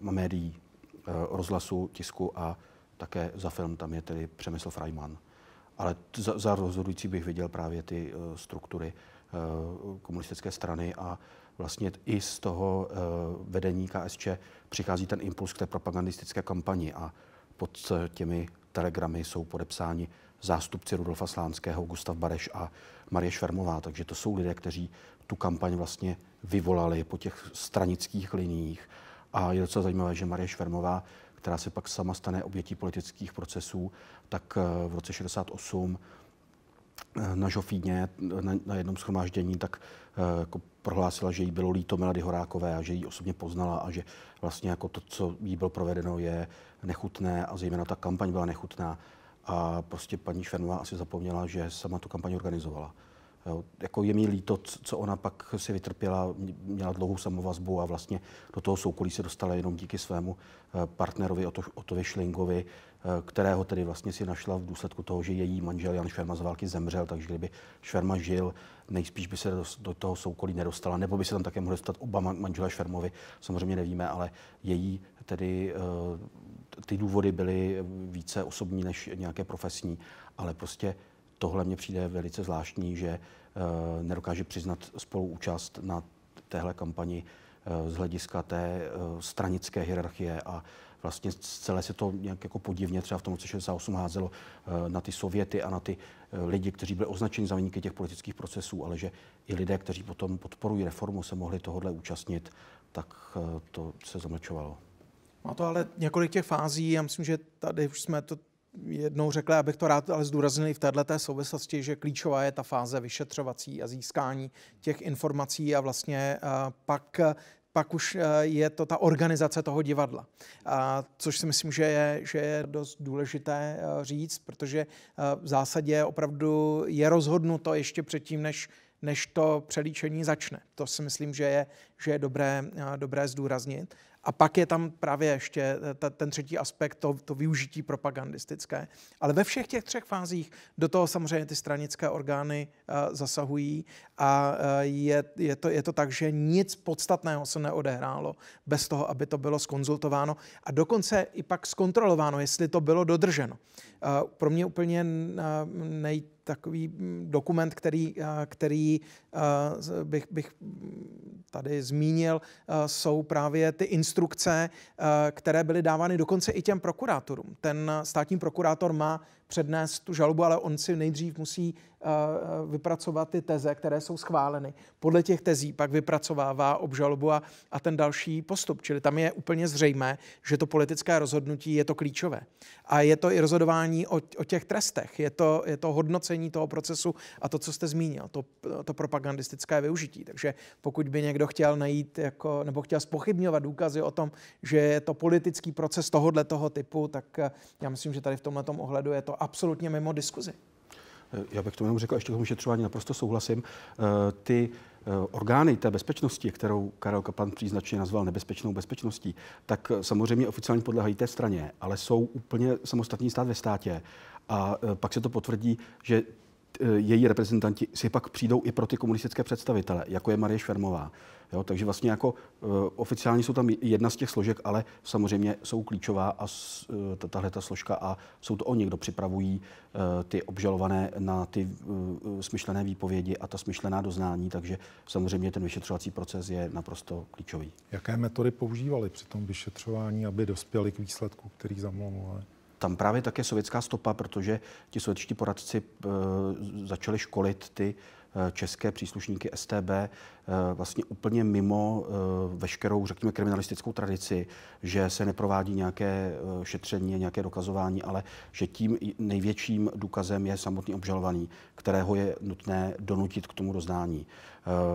eh, médií, eh, rozhlasu, tisku a také za film tam je tedy Přemysl Freiman. Ale za, za rozhodující bych viděl právě ty struktury komunistické strany a vlastně i z toho vedení KSČ přichází ten impuls k té propagandistické kampani a pod těmi telegramy jsou podepsáni zástupci Rudolfa Slánského, Gustav Bareš a Marie Švermová. Takže to jsou lidé, kteří tu kampaň vlastně vyvolali po těch stranických liních. A je docela zajímavé, že Marie Švermová, která se pak sama stane obětí politických procesů, tak eh, v roce 68 eh, na Žofíně, na, na jednom schromáždění, tak eh, jako prohlásila, že jí bylo líto Milady Horákové a že ji osobně poznala a že vlastně jako to, co jí bylo provedeno, je nechutné a zejména ta kampaň byla nechutná a prostě paní Švenová asi zapomněla, že sama tu kampaň organizovala. Jo, jako je mi líto, co ona pak si vytrpěla, měla dlouhou samovazbu a vlastně do toho soukolí se dostala jenom díky svému eh, partnerovi Otovi Šlingovi, eh, kterého tedy vlastně si našla v důsledku toho, že její manžel Jan Šverma z války zemřel, takže kdyby Šverma žil, nejspíš by se do, toho soukolí nedostala, nebo by se tam také mohli dostat oba manžela Švermovi, samozřejmě nevíme, ale její tedy eh, ty důvody byly více osobní než nějaké profesní, ale prostě tohle mě přijde velice zvláštní, že eh, nedokáže přiznat spoluúčast na téhle kampani eh, z hlediska té eh, stranické hierarchie a vlastně celé se to nějak jako podivně třeba v tom roce 68 házelo na ty Sověty a na ty lidi, kteří byli označeni za výniky těch politických procesů, ale že i lidé, kteří potom podporují reformu, se mohli tohle účastnit, tak to se zamlčovalo. Má to ale několik těch fází. Já myslím, že tady už jsme to jednou řekli, abych to rád ale zdůraznil i v této souvislosti, že klíčová je ta fáze vyšetřovací a získání těch informací a vlastně eh, pak pak už eh, je to ta organizace toho divadla, a což si myslím, že je, že je dost důležité eh, říct, protože v zásadě opravdu je rozhodnuto ještě předtím, než než to přelíčení začne. To si myslím, že je, že je dobré, dobré zdůraznit. A pak je tam právě ještě eh, ten třetí aspekt, to, to využití propagandistické. Ale ve všech těch třech fázích do toho samozřejmě ty stranické orgány eh, zasahují a eh, je, je, to, je to tak, že nic podstatného se neodehrálo bez toho, aby to bylo skonzultováno a dokonce i pak zkontrolováno, jestli to bylo dodrženo. pro mě úplně nej takový mm, dokument, který, eh, který eh, bych, bych mm, tady zmínil, eh, jsou právě ty instrukce, které byly dávány dokonce i těm prokurátorům. Ten státní prokurátor má přednést tu žalobu, ale on si nejdřív musí eh, eh, vypracovat ty teze, které jsou schváleny. Podle těch tezí pak vypracovává obžalobu a, a ten další postup. Čili tam je úplně zřejmé, že to politické rozhodnutí je to klíčové. A je to i rozhodování o, o těch trestech, je to, je to hodnocení toho procesu a to, co jste zmínil, to, to propagandistické využití. Takže pokud by někdo chtěl najít jako, nebo chtěl spochybňovat důkazy o tom, že je to politický proces tohohle toho typu, tak eh, já myslím, že tady v tomhle ohledu je to absolutně mimo diskuzi. Eh, já bych to jenom řekl, ještě k tomu šetřování naprosto souhlasím. Eh, ty eh, orgány té bezpečnosti, kterou Karel Kaplan příznačně nazval nebezpečnou bezpečností, tak samozřejmě oficiálně podlehají té straně, ale jsou úplně samostatný stát ve státě. A pak se to potvrdí, že její reprezentanti si pak přijdou i pro ty komunistické představitele, jako je Marie Švermová. Jo, takže vlastně jako uh, oficiálně jsou tam jedna z těch složek, ale samozřejmě jsou klíčová a uh, tahle ta složka a jsou to oni, kdo připravují uh, ty obžalované na ty uh, smyšlené výpovědi a ta smyšlená doznání, takže samozřejmě ten vyšetřovací proces je naprosto klíčový. Jaké metody používali při tom vyšetřování, aby dospěli k výsledku, který zamlouvali? tam právě také sovětská stopa, protože ti sovětští poradci e, začali školit ty Eh, české příslušníky STB eh, vlastně úplně mimo eh, veškerou, řekněme, kriminalistickou tradici, že se neprovádí nějaké šetření nějaké dokazování, ale že tím největším důkazem je samotný obžalovaný, kterého je nutné donutit k tomu doznání.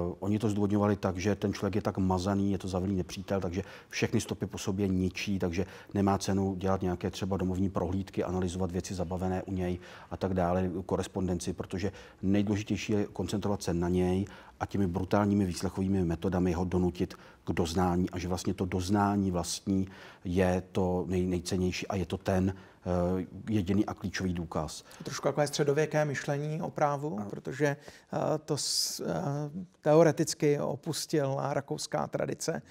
Uh, oni to zdůvodňovali tak, že ten člověk je tak mazaný, je to zavřený nepřítel, takže všechny stopy po sobě ničí, takže nemá cenu dělat nějaké třeba domovní prohlídky, analyzovat věci zabavené u něj a tak dále, korespondenci, protože nejdůležitější je koncentrovat se na něj a těmi brutálními výslechovými metodami ho donutit k doznání a že vlastně to doznání vlastní je to nej, nejcennější a je to ten, Eh, jediný a klíčový důkaz. Trošku takové středověké myšlení o právu, a... protože eh, to eh, teoreticky opustila rakouská tradice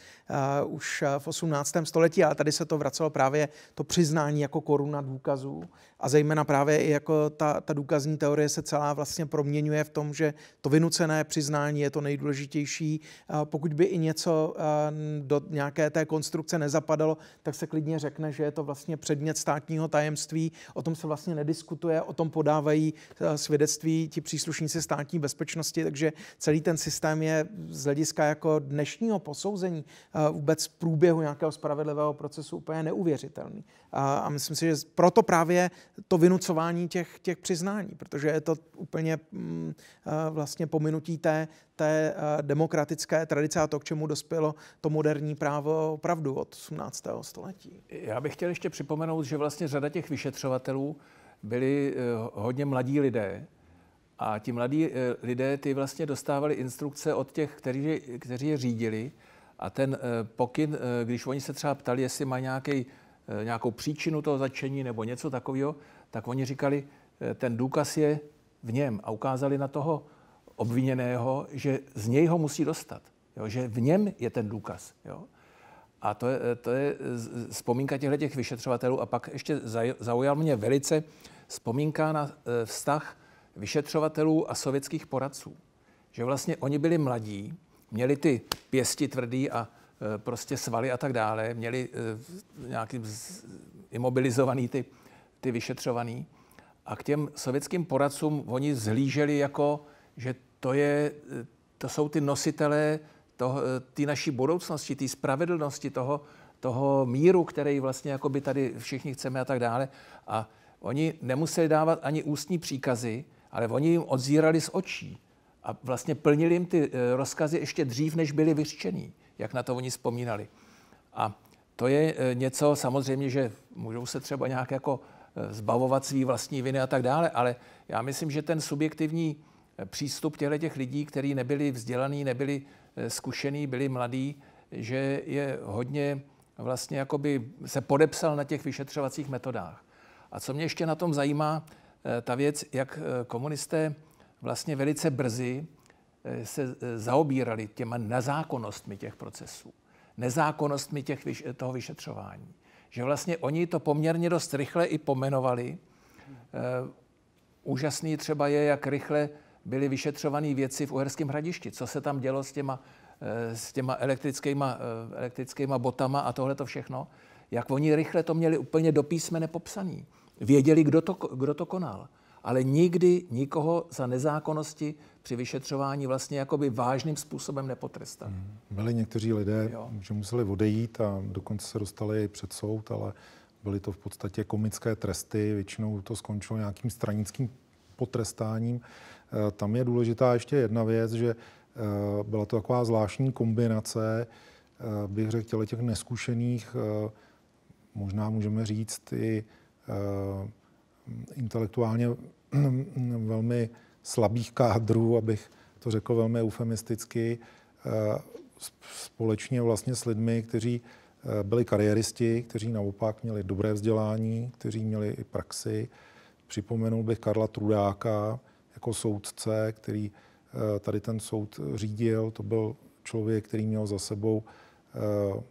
už v 18. století, ale tady se to vracelo právě to přiznání jako koruna důkazů a zejména právě i jako ta, ta důkazní teorie se celá vlastně proměňuje v tom, že to vynucené přiznání je to nejdůležitější. Pokud by i něco do nějaké té konstrukce nezapadalo, tak se klidně řekne, že je to vlastně předmět státního tajemství tajemství, o tom se vlastně nediskutuje, o tom podávají eh, svědectví ti příslušníci státní bezpečnosti, takže celý ten systém je z hlediska jako dnešního posouzení eh, vůbec průběhu nějakého spravedlivého procesu úplně neuvěřitelný. A, myslím si, že proto právě to vynucování těch, těch přiznání, protože je to úplně mm, eh, vlastně pominutí té, té eh, demokratické tradice a to, k čemu dospělo to moderní právo opravdu od 18. století. Já bych chtěl ještě připomenout, že vlastně řada těch vyšetřovatelů byli eh, hodně mladí lidé, a ti mladí eh, lidé ty vlastně dostávali instrukce od těch, kteří, kteří je řídili. A ten pokyn, když oni se třeba ptali, jestli má nějaký, nějakou příčinu toho začení nebo něco takového, tak oni říkali, ten důkaz je v něm a ukázali na toho obviněného, že z něj ho musí dostat, jo? že v něm je ten důkaz. Jo? A to je, to je vzpomínka těchto těch vyšetřovatelů. A pak ještě zaujal mě velice vzpomínka na e, vztah vyšetřovatelů a sovětských poradců. Že vlastně oni byli mladí, měli ty pěsti tvrdý a e, prostě svaly a tak dále, měli e, nějaký imobilizovaný ty, ty vyšetřovaný. A k těm sovětským poradcům oni zhlíželi jako že to, je, to jsou ty nositelé ty naší budoucnosti, ty spravedlnosti, toho, toho míru, který vlastně jakoby tady všichni chceme a tak dále. A oni nemuseli dávat ani ústní příkazy, ale oni jim odzírali z očí a vlastně plnili jim ty eh, rozkazy ještě dřív, než byli vyřčený, jak na to oni vzpomínali. A to je eh, něco samozřejmě, že můžou se třeba nějak jako eh, zbavovat svý vlastní viny a tak dále, ale já myslím, že ten subjektivní přístup těchto těch lidí, kteří nebyli vzdělaní, nebyli eh, zkušení, byli mladí, že je hodně vlastně jakoby se podepsal na těch vyšetřovacích metodách. A co mě ještě na tom zajímá, eh, ta věc, jak eh, komunisté vlastně velice brzy se zaobírali těma nezákonnostmi těch procesů, nezákonnostmi těch, toho vyšetřování. Že vlastně oni to poměrně dost rychle i pomenovali. Úžasný třeba je, jak rychle byly vyšetřované věci v Uherském hradišti. Co se tam dělo s těma, eh, s těma elektrickýma, eh, elektrickýma botama a tohle to všechno. Jak oni rychle to měli úplně do písmene popsaný. Věděli, kdo to, kdo to konal. Ale nikdy nikoho za nezákonnosti při vyšetřování vlastně jakoby vážným způsobem nepotrestali. Hmm. Byli někteří lidé, jo. že museli odejít a dokonce se dostali i před soud, ale byly to v podstatě komické tresty. Většinou to skončilo nějakým stranickým potrestáním. Eh, tam je důležitá ještě jedna věc, že eh, byla to taková zvláštní kombinace, eh, bych řekl, těch neskušených, možná můžeme říct i intelektuálně velmi slabých kádrů, abych to řekl velmi eufemisticky, společně vlastně s lidmi, kteří byli kariéristi, kteří naopak měli dobré vzdělání, kteří měli i praxi. Připomenul bych Karla Trudáka, jako soudce, který eh, tady ten soud řídil. To byl člověk, který měl za sebou eh,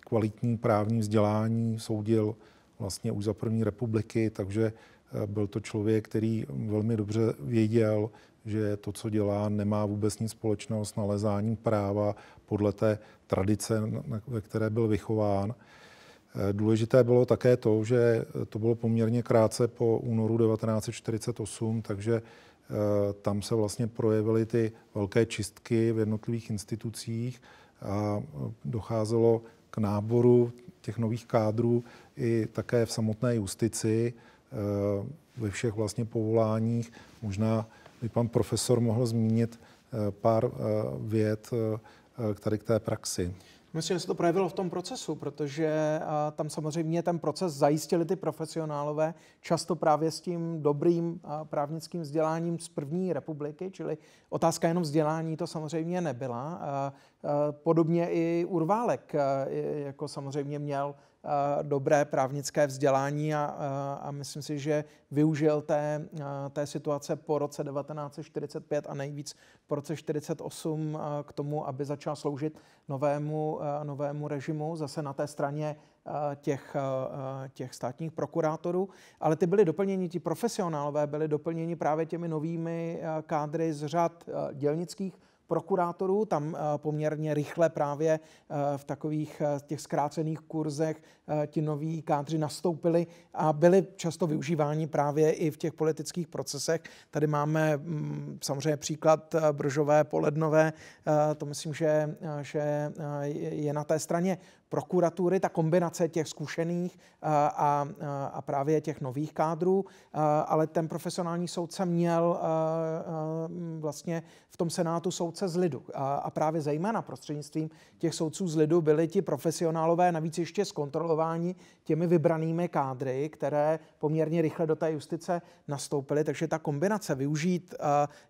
kvalitní právní vzdělání, soudil vlastně už za první republiky, takže eh, byl to člověk, který velmi dobře věděl, že to, co dělá, nemá vůbec nic společného s nalezáním práva podle té tradice, ve které byl vychován. Důležité bylo také to, že to bylo poměrně krátce po únoru 1948, takže Eh, tam se vlastně projevily ty velké čistky v jednotlivých institucích a eh, docházelo k náboru těch nových kádrů i také v samotné justici, eh, ve všech vlastně povoláních. Možná by pan profesor mohl zmínit pár věd k tady k té praxi. Myslím, že se to projevilo v tom procesu, protože tam samozřejmě ten proces zajistili ty profesionálové, často právě s tím dobrým právnickým vzděláním z první republiky, čili otázka jenom vzdělání to samozřejmě nebyla. Podobně i Urválek, jako samozřejmě měl Eh, dobré právnické vzdělání a, eh, a myslím si, že využil té, eh, té situace po roce 1945 a nejvíc po roce 1948 k tomu, aby začal sloužit novému, novému režimu zase na té straně těch, těch státních prokurátorů, ale ty byly doplněni, ti profesionálové byly doplněni právě těmi novými kádry z řad dělnických prokurátorů. Tam eh, poměrně rychle právě eh, v takových eh, těch zkrácených kurzech ti noví kádři nastoupili a byli často využíváni právě i v těch politických procesech. Tady máme mm, samozřejmě příklad Bržové, Polednové, to myslím, že, že je na té straně prokuratury, ta kombinace těch zkušených eh, a, eh, a právě těch nových kádrů, eh, ale ten profesionální soudce měl vlastně v tom Senátu soudce z lidu. A právě zejména prostřednictvím těch soudců z lidu byli ti profesionálové navíc ještě zkontrolováni těmi vybranými kádry, které poměrně rychle do té justice nastoupily. Takže ta kombinace využít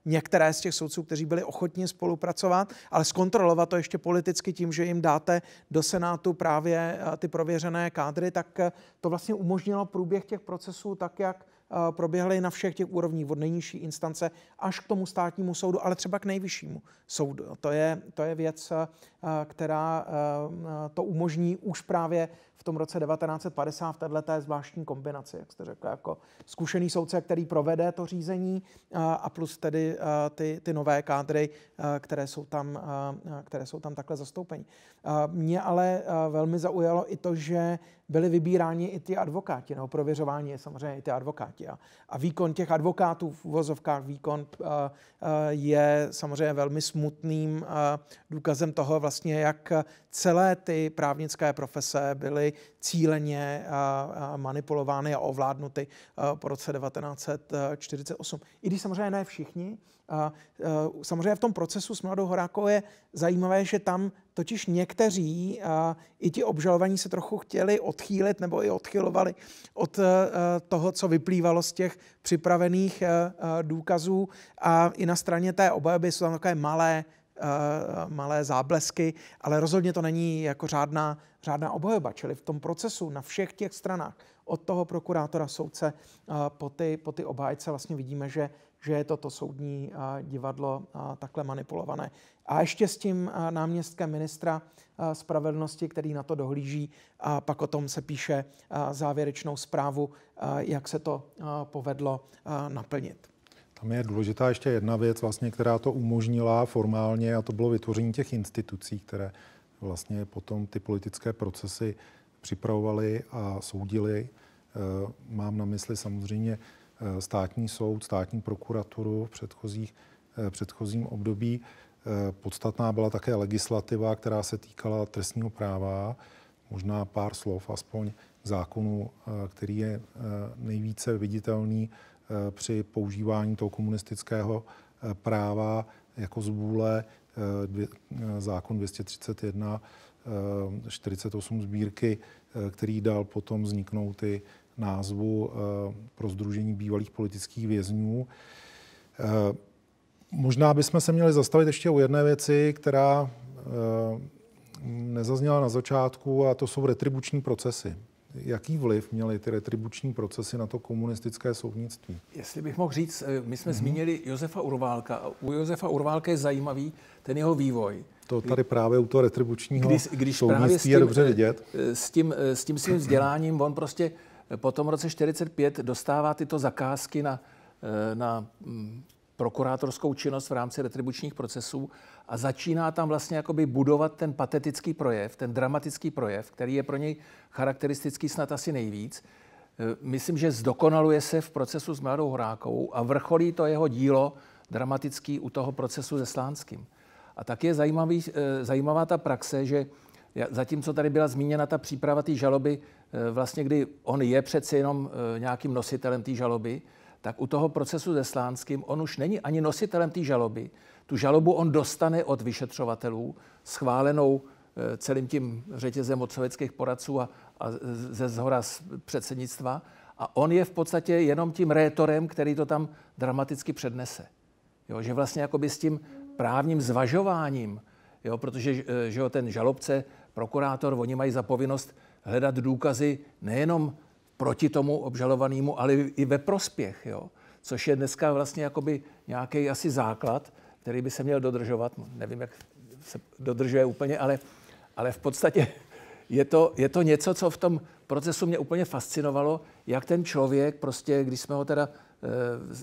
některé z těch soudců, kteří byli ochotni spolupracovat, ale zkontrolovat to ještě politicky tím, že jim dáte do Senátu kontaktu právě eh, ty prověřené kádry, tak eh, to vlastně umožnilo průběh těch procesů tak, jak Eh, proběhly na všech těch úrovních, od nejnižší instance až k tomu státnímu soudu, ale třeba k nejvyššímu soudu. To je, to je věc, eh, která eh, to umožní už právě v tom roce 1950 v této zvláštní kombinaci, jak jste řekl, jako zkušený soudce, který provede to řízení a plus tedy ty, ty nové kádry, které jsou, tam, které jsou tam takhle zastoupení. Mě ale velmi zaujalo i to, že byli vybíráni i ty advokáti, nebo prověřování je samozřejmě i ty advokáti. A, a výkon těch advokátů v uvozovkách výkon uh, uh, je samozřejmě velmi smutným uh, důkazem toho vlastně, jak celé ty právnické profese byly cíleně uh, manipulovány a ovládnuty uh, po roce 1948. I když samozřejmě ne všichni, E, samozřejmě v tom procesu s Mladou Horákou je zajímavé, že tam totiž někteří, e, i ti obžalovaní se trochu chtěli odchýlit nebo i odchylovali od e, toho, co vyplývalo z těch připravených důkazů a i na straně té obhajoby jsou tam takové malé malé záblesky, ale rozhodně to není jako řádná, řádná obhajoba. Čili v tom procesu na všech těch stranách, od toho prokurátora, soudce po ty, po ty obhájce vlastně vidíme, že že je toto soudní divadlo takhle manipulované. A ještě s tím náměstkem ministra spravedlnosti, který na to dohlíží, a pak o tom se píše závěrečnou zprávu, jak se to povedlo naplnit. Tam je důležitá ještě jedna věc, vlastně, která to umožnila formálně, a to bylo vytvoření těch institucí, které vlastně potom ty politické procesy připravovaly a soudily. E, mám na mysli samozřejmě Eh, státní soud, státní prokuraturu v předchozích, eh, předchozím období. Eh, podstatná byla také legislativa, která se týkala trestního práva, možná pár slov aspoň zákonu, který je nejvíce viditelný při používání toho komunistického práva jako zvůle zákon 231 48 sbírky, který dal potom vzniknout ty názvu eh, pro Združení bývalých politických vězňů. Eh, možná bychom se měli zastavit ještě u jedné věci, která eh, nezazněla na začátku, a to jsou retribuční procesy. Jaký vliv měly ty retribuční procesy na to komunistické soudnictví? Jestli bych mohl říct, my jsme mm-hmm. zmínili Josefa Urválka. U Josefa Urválka je zajímavý ten jeho vývoj. To tady právě u toho retribučního když, když soudnictví právě s tím, je dobře vidět. S tím, s tím svým vzděláním on prostě potom v roce 45 dostává tyto zakázky na, eh, na mm, prokurátorskou činnost v rámci retribučních procesů a začíná tam vlastně jakoby budovat ten patetický projev, ten dramatický projev, který je pro něj charakteristický snad asi nejvíc. Eh, myslím, že zdokonaluje se v procesu s Mladou Horákovou a vrcholí to jeho dílo dramatický u toho procesu se Slánským. A tak je zajímavý, eh, zajímavá ta praxe, že zatímco tady byla zmíněna ta příprava té žaloby Eh, vlastně kdy on je přeci jenom eh, nějakým nositelem té žaloby, tak u toho procesu se Slánským on už není ani nositelem té žaloby. Tu žalobu on dostane od vyšetřovatelů, schválenou eh, celým tím řetězem od sovětských poradců a, a ze zhora z předsednictva. A on je v podstatě jenom tím rétorem, který to tam dramaticky přednese. Jo, že vlastně jakoby s tím právním zvažováním, jo, protože že jo, ten žalobce, prokurátor, oni mají za povinnost hledat důkazy nejenom proti tomu obžalovanému, ale i ve prospěch, jo? což je dneska vlastně jakoby nějaký asi základ, který by se měl dodržovat. No, nevím, jak se dodržuje úplně, ale, ale v podstatě je to, je to něco, co v tom procesu mě úplně fascinovalo, jak ten člověk, prostě, když jsme ho teda eh,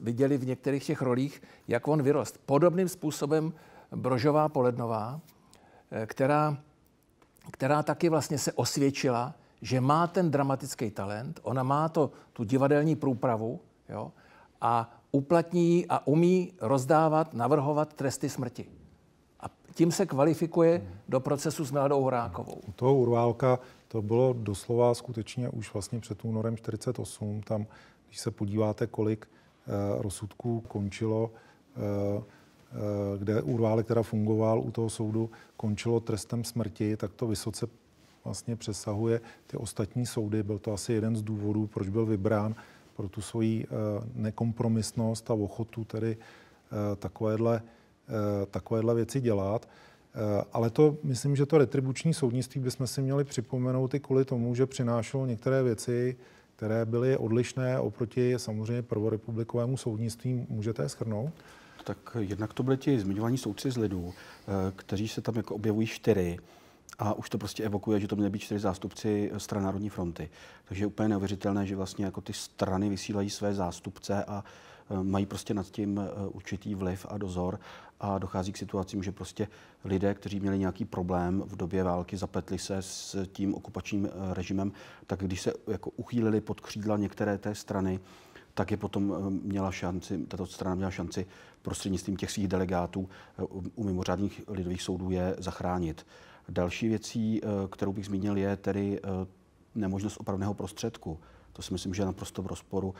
viděli v některých těch rolích, jak on vyrost. Podobným způsobem Brožová Polednová, eh, která která taky vlastně se osvědčila, že má ten dramatický talent, ona má to, tu divadelní průpravu jo, a uplatní a umí rozdávat, navrhovat tresty smrti. A tím se kvalifikuje do procesu s Miladou Horákovou. U toho Urválka to bylo doslova skutečně už vlastně před únorem 48. Tam, když se podíváte, kolik e, rozsudků končilo e, Eh, kde Urválek teda fungoval u toho soudu, končilo trestem smrti, tak to vysoce vlastně přesahuje ty ostatní soudy. Byl to asi jeden z důvodů, proč byl vybrán pro tu svoji eh, nekompromisnost a ochotu tedy eh, takovéhle, takovéhle věci dělat. Ale to, myslím, že to retribuční soudnictví bychom si měli připomenout i kvůli tomu, že přinášelo některé věci, které byly odlišné oproti samozřejmě prvorepublikovému soudnictví. Můžete je schrnout? tak jednak to byly ti zmiňovaní soudci z lidu, eh, kteří se tam jako objevují čtyři a už to prostě evokuje, že to měly být čtyři zástupci eh, stran Národní fronty. Takže je úplně neuvěřitelné, že vlastně jako ty strany vysílají své zástupce a eh, mají prostě nad tím určitý vliv a dozor a dochází k situacím, že prostě lidé, kteří měli nějaký problém v době války, zapetli se s tím okupačním režimem, tak když se jako uchýlili pod křídla některé té strany, tak je potom eh, měla šanci, tato strana měla šanci prostřednictvím těch svých delegátů eh, u mimořádných lidových soudů je zachránit. Další věcí, eh, kterou bych zmínil, je tedy nemožnost opravného prostředku. To si myslím, že je naprosto v rozporu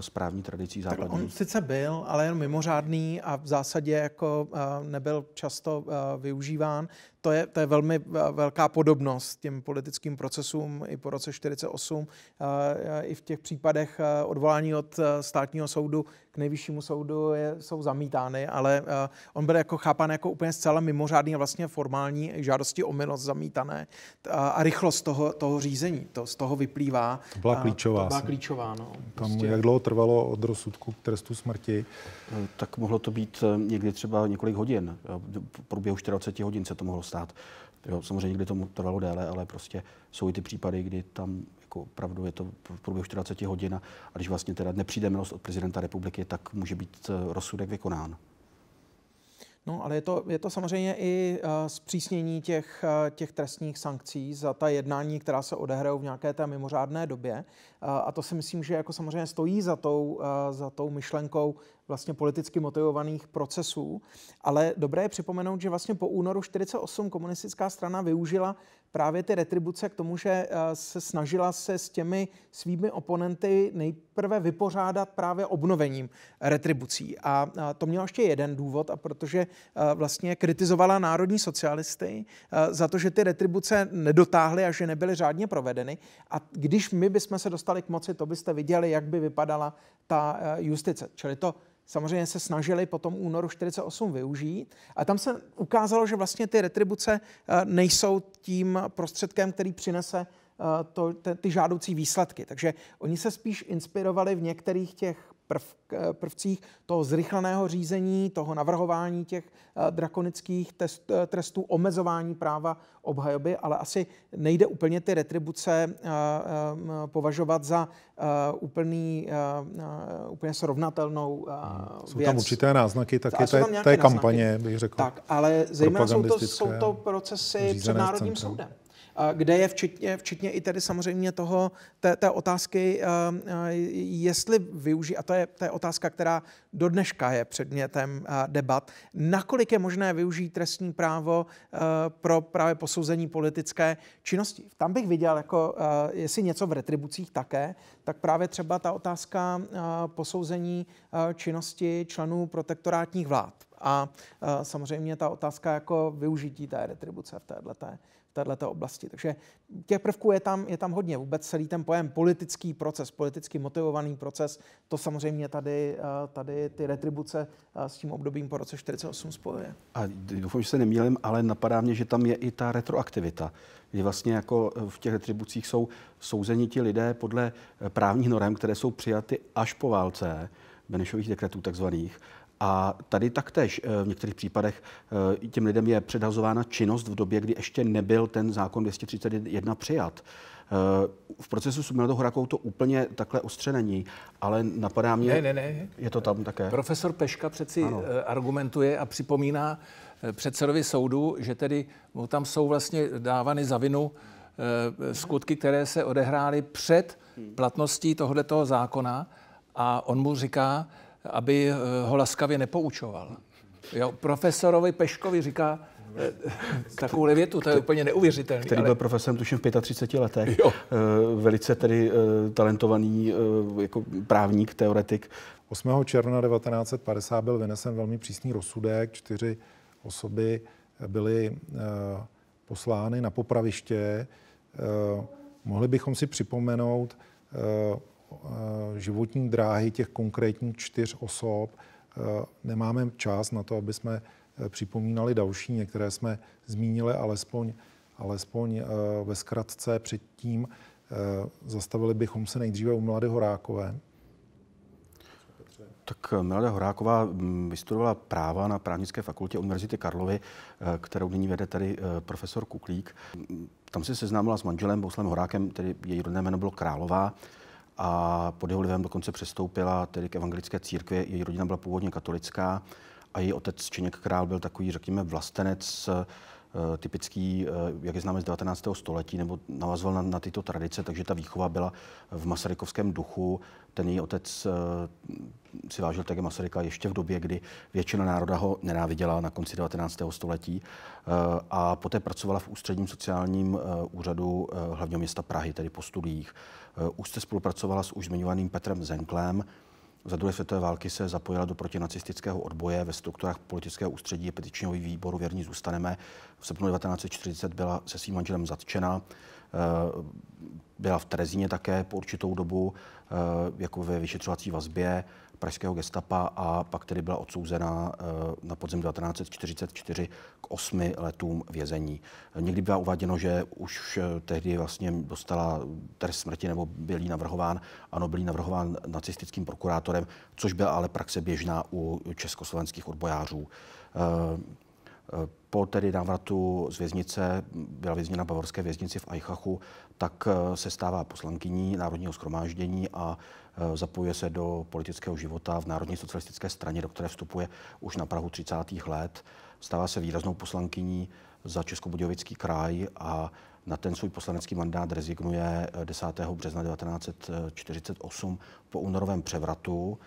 s právní tradicí západní. Tak on sice byl, ale jen mimořádný a v zásadě jako nebyl často využíván to je, to je velmi velká podobnost těm politickým procesům i po roce 48, eh, eh, i v těch případech eh, odvolání od státního soudu k nejvyššímu soudu je, jsou zamítány, ale on byl jako chápán jako úplně zcela mimořádný a vlastně formální žádosti o milost zamítané a rychlost toho, toho řízení, to z toho vyplývá. To byla klíčová. To byla klíčová, no. Tam, prostě. jak dlouho trvalo od rozsudku k trestu smrti? Tak mohlo to být někdy třeba několik hodin. V průběhu 40 hodin se to mohlo stát stát. Jo, samozřejmě někdy tomu trvalo déle, ale prostě jsou i ty případy, kdy tam jako opravdu je to v průběhu 40 hodin a když vlastně teda nepřijde milost od prezidenta republiky, tak může být eh, rozsudek vykonán. No, ale je to, je to samozřejmě i uh, zpřísnění těch, uh, těch trestních sankcí za ta jednání, která se odehrajou v nějaké té mimořádné době. Uh, a to si myslím, že jako samozřejmě stojí za tou, uh, za tou myšlenkou vlastně politicky motivovaných procesů. Ale dobré je připomenout, že vlastně po únoru 48 komunistická strana využila právě ty retribuce k tomu, že eh, se snažila se s těmi svými oponenty nejprve vypořádat právě obnovením retribucí. A eh, to mělo ještě jeden důvod, a protože eh, vlastně kritizovala národní socialisty za to, že ty retribuce nedotáhly a že nebyly řádně provedeny. A když my bychom se dostali k moci, to byste viděli, jak by vypadala ta justice. Čili to samozřejmě se snažili po tom únoru 48 využít. A tam se ukázalo, že vlastně ty retribuce eh, nejsou tím prostředkem, který přinese eh, to, ty, ty žádoucí výsledky. Takže oni se spíš inspirovali v některých těch prv, eh, prvcích toho zrychleného řízení, toho navrhování těch eh, drakonických test, eh, trestů, omezování práva obhajoby, ale asi nejde úplně ty retribuce považovat za úplný, úplně srovnatelnou hmm, Jsou tam určité náznaky také té, té kampaně, bych řekl. Tak, ale zejména jsou to, jsou to procesy před Národním soudem kde je včetně, včetně i tedy samozřejmě toho, té, té otázky, eh, eh, jestli využít, a to je, to je otázka, která do dneška je předmětem eh, debat, nakolik je možné využít trestní právo pro právě posouzení politické činnosti. Tam bych viděl, jako, jestli něco v retribucích také, tak právě třeba ta otázka posouzení činnosti členů protektorátních vlád. A samozřejmě ta otázka jako využití té retribuce v této této oblasti. Takže těch prvků je tam, je tam hodně. Vůbec celý ten pojem politický proces, politicky motivovaný proces, to samozřejmě tady, eh, tady ty retribuce eh, s tím obdobím po roce 48 spojuje. A doufám, že se nemýlím, ale napadá mě, že tam je i ta retroaktivita je vlastně jako eh, v těch retribucích jsou souzeni ti lidé podle právních norem, které jsou přijaty až po válce, Benešových dekretů takzvaných, a tady taktéž eh, v některých případech eh, těm lidem je předhazována činnost v době, kdy ještě nebyl ten zákon 231 přijat. Eh, v procesu s Mildo Horakou to úplně takhle ostřenení, ale napadá mě... Ne, ne, ne. Je to tam také. Profesor Peška přeci ano. argumentuje a připomíná předsedovi soudu, že tedy mu tam jsou vlastně dávany za vinu skutky, které se odehrály před hmm. platností tohoto zákona a on mu říká, aby eh, ho laskavě nepoučoval. Jo, profesorovi Peškovi říká eh, takovou větu, to je úplně neuvěřitelné. Který ale... byl profesorem tuším v 35 letech, jo. Eh, velice tedy talentovaný jako právník, teoretik. 8. června 1950 byl vynesen velmi přísný rozsudek, čtyři osoby byly poslány na popraviště. Mohli bychom si připomenout Eh, životní dráhy těch konkrétních čtyř osob. Eh, nemáme čas na to, aby jsme eh, připomínali další, některé jsme zmínili alespoň, alespoň ve zkratce předtím. Zastavili bychom se nejdříve u Mlady Horákové. Tak Milada Horáková mm, vystudovala práva na právnické fakultě Univerzity Karlovy, kterou nyní vede tady profesor Kuklík. Mm, tam se seznámila s manželem Bouslem Horákem, tedy její rodné jméno bylo Králová a pod jeho vlivem dokonce přestoupila tedy k evangelické církvi. Její rodina byla původně katolická a její otec Čeněk král byl takový, řekněme, vlastenec Eh, typický, eh, jak je známe z 19. století, nebo navazoval na, na tyto tradice, takže ta výchova byla v masarykovském duchu. Ten její otec eh, si vážil také Masaryka ještě v době, kdy většina národa ho nenáviděla na konci 19. století a poté pracovala v ústředním sociálním úřadu hlavního města Prahy, tedy po studiích. se spolupracovala s už zmiňovaným Petrem Zenklem, za druhé světové války se zapojila do protinacistického odboje ve strukturách politického ústředí petičního výboru Věrní zůstaneme. V srpnu 1940 byla se svým manželem zatčena. Eh, byla v Terezíně také po určitou dobu, eh, jako ve vyšetřovací vazbě pražského gestapa a pak tedy byla odsouzena eh, na podzim 1944 k osmi letům vězení. Někdy byla uváděno, že už eh, tehdy vlastně dostala trest smrti nebo byl jí navrhován, ano, byl jí navrhován nacistickým prokurátorem, což byla ale praxe běžná u československých odbojářů. Eh, po tedy návratu z věznice byla vězněna bavorské věznici v Eichachu tak eh, se stává poslankyní Národního schromáždění a eh, zapojuje se do politického života v Národní socialistické straně, do které vstupuje už na Prahu 30. let. Stává se výraznou poslankyní za Českobudějovický kraj a na ten svůj poslanecký mandát rezignuje 10. Eh, března 1948 po únorovém převratu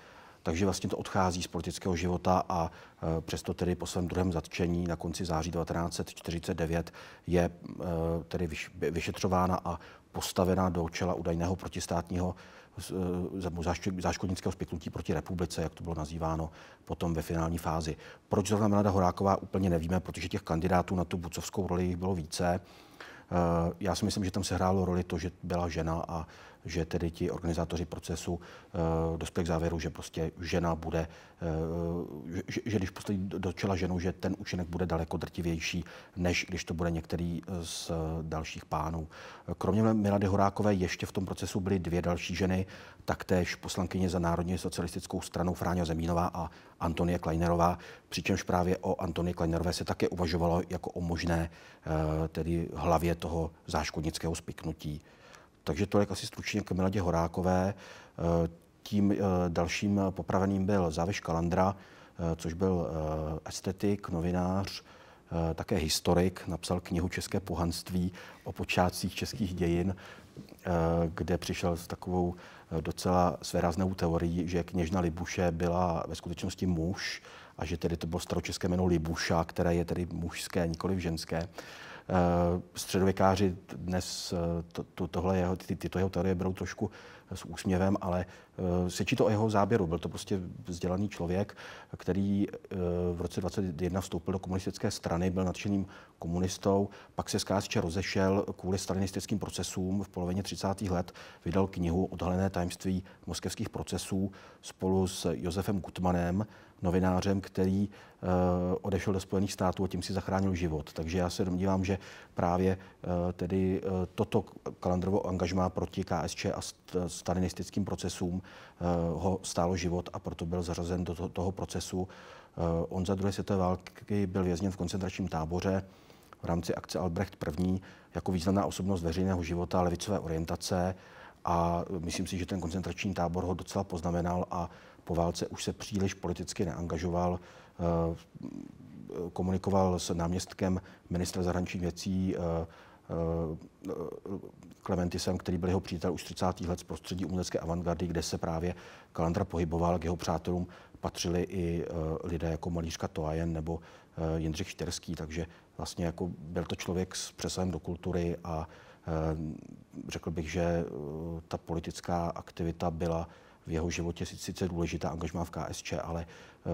takže vlastně to odchází z politického života a e, přesto tedy po svém druhém zatčení na konci září 1949 je e, tedy vyšetřována a postavená do čela údajného protistátního e, záškodnického spiknutí proti republice, jak to bylo nazýváno potom ve finální fázi. Proč zrovna Milada Horáková úplně nevíme, protože těch kandidátů na tu bucovskou roli jich bylo více. Já si myslím, že tam se hrálo roli to, že byla žena a že tedy ti organizátoři procesu uh, dospěli k závěru, že prostě žena bude, uh, že, že když postojí do čela ženu, že ten účinek bude daleko drtivější, než když to bude některý eh, z uh, dalších pánů. Kromě Milady Horákové ještě v tom procesu byly dvě další ženy, taktéž poslankyně za Národně socialistickou stranou Fráňa Zemínová a Antonie Kleinerová, přičemž právě o Antonie Kleinerové se také uvažovalo jako o možné tedy hlavě toho záškodnického spiknutí. Takže tolik asi stručně k Miladě Horákové. Eh, tím eh, dalším popraveným byl Záviš Kalandra, eh, což byl estetik, novinář, také historik, napsal knihu České pohanství o počátcích českých dějin, kde přišel s takovou docela svéráznou teorií, že kněžna Libuše byla ve skutečnosti muž a že tedy to bylo staročeské jméno Libuša, které je tedy mužské, nikoli ženské. Eh, středověkáři dnes eh, to, to, tohle jeho, ty, tyto jeho teorie berou trošku s úsměvem, ale eh, sečí to o jeho záběru. Byl to prostě vzdělaný člověk, který eh, v roce 21 vstoupil do komunistické strany, byl nadšeným komunistou, pak se z KSČ rozešel kvůli stalinistickým procesům v polovině 30. let, vydal knihu Odhalené tajemství moskevských procesů spolu s Josefem Gutmanem, novinářem, který uh, odešel do Spojených států a tím si zachránil život. Takže já se domnívám, že právě uh, tedy uh, toto kalendrovo angažmá proti KSČ a st- stalinistickým procesům eh, ho stálo život a proto byl zařazen do toho procesu. Eh, on za druhé světové války byl vězněn v koncentračním táboře v rámci akce Albrecht I. jako významná osobnost veřejného života levicové orientace a myslím si, že ten koncentrační tábor ho docela poznamenal a po válce už se příliš politicky neangažoval. Eh, komunikoval s náměstkem ministra zahraničních věcí Klementisem, eh, který byl jeho přítel už 30. let z prostředí umělecké avantgardy, kde se právě Kalandra pohyboval. K jeho přátelům patřili i eh, lidé jako malířka Toajen nebo eh, Jindřich Šterský, takže vlastně jako byl to člověk s přesahem do kultury a řekl bych, že ta politická aktivita byla v jeho životě sice důležitá angažmá v KSČ, ale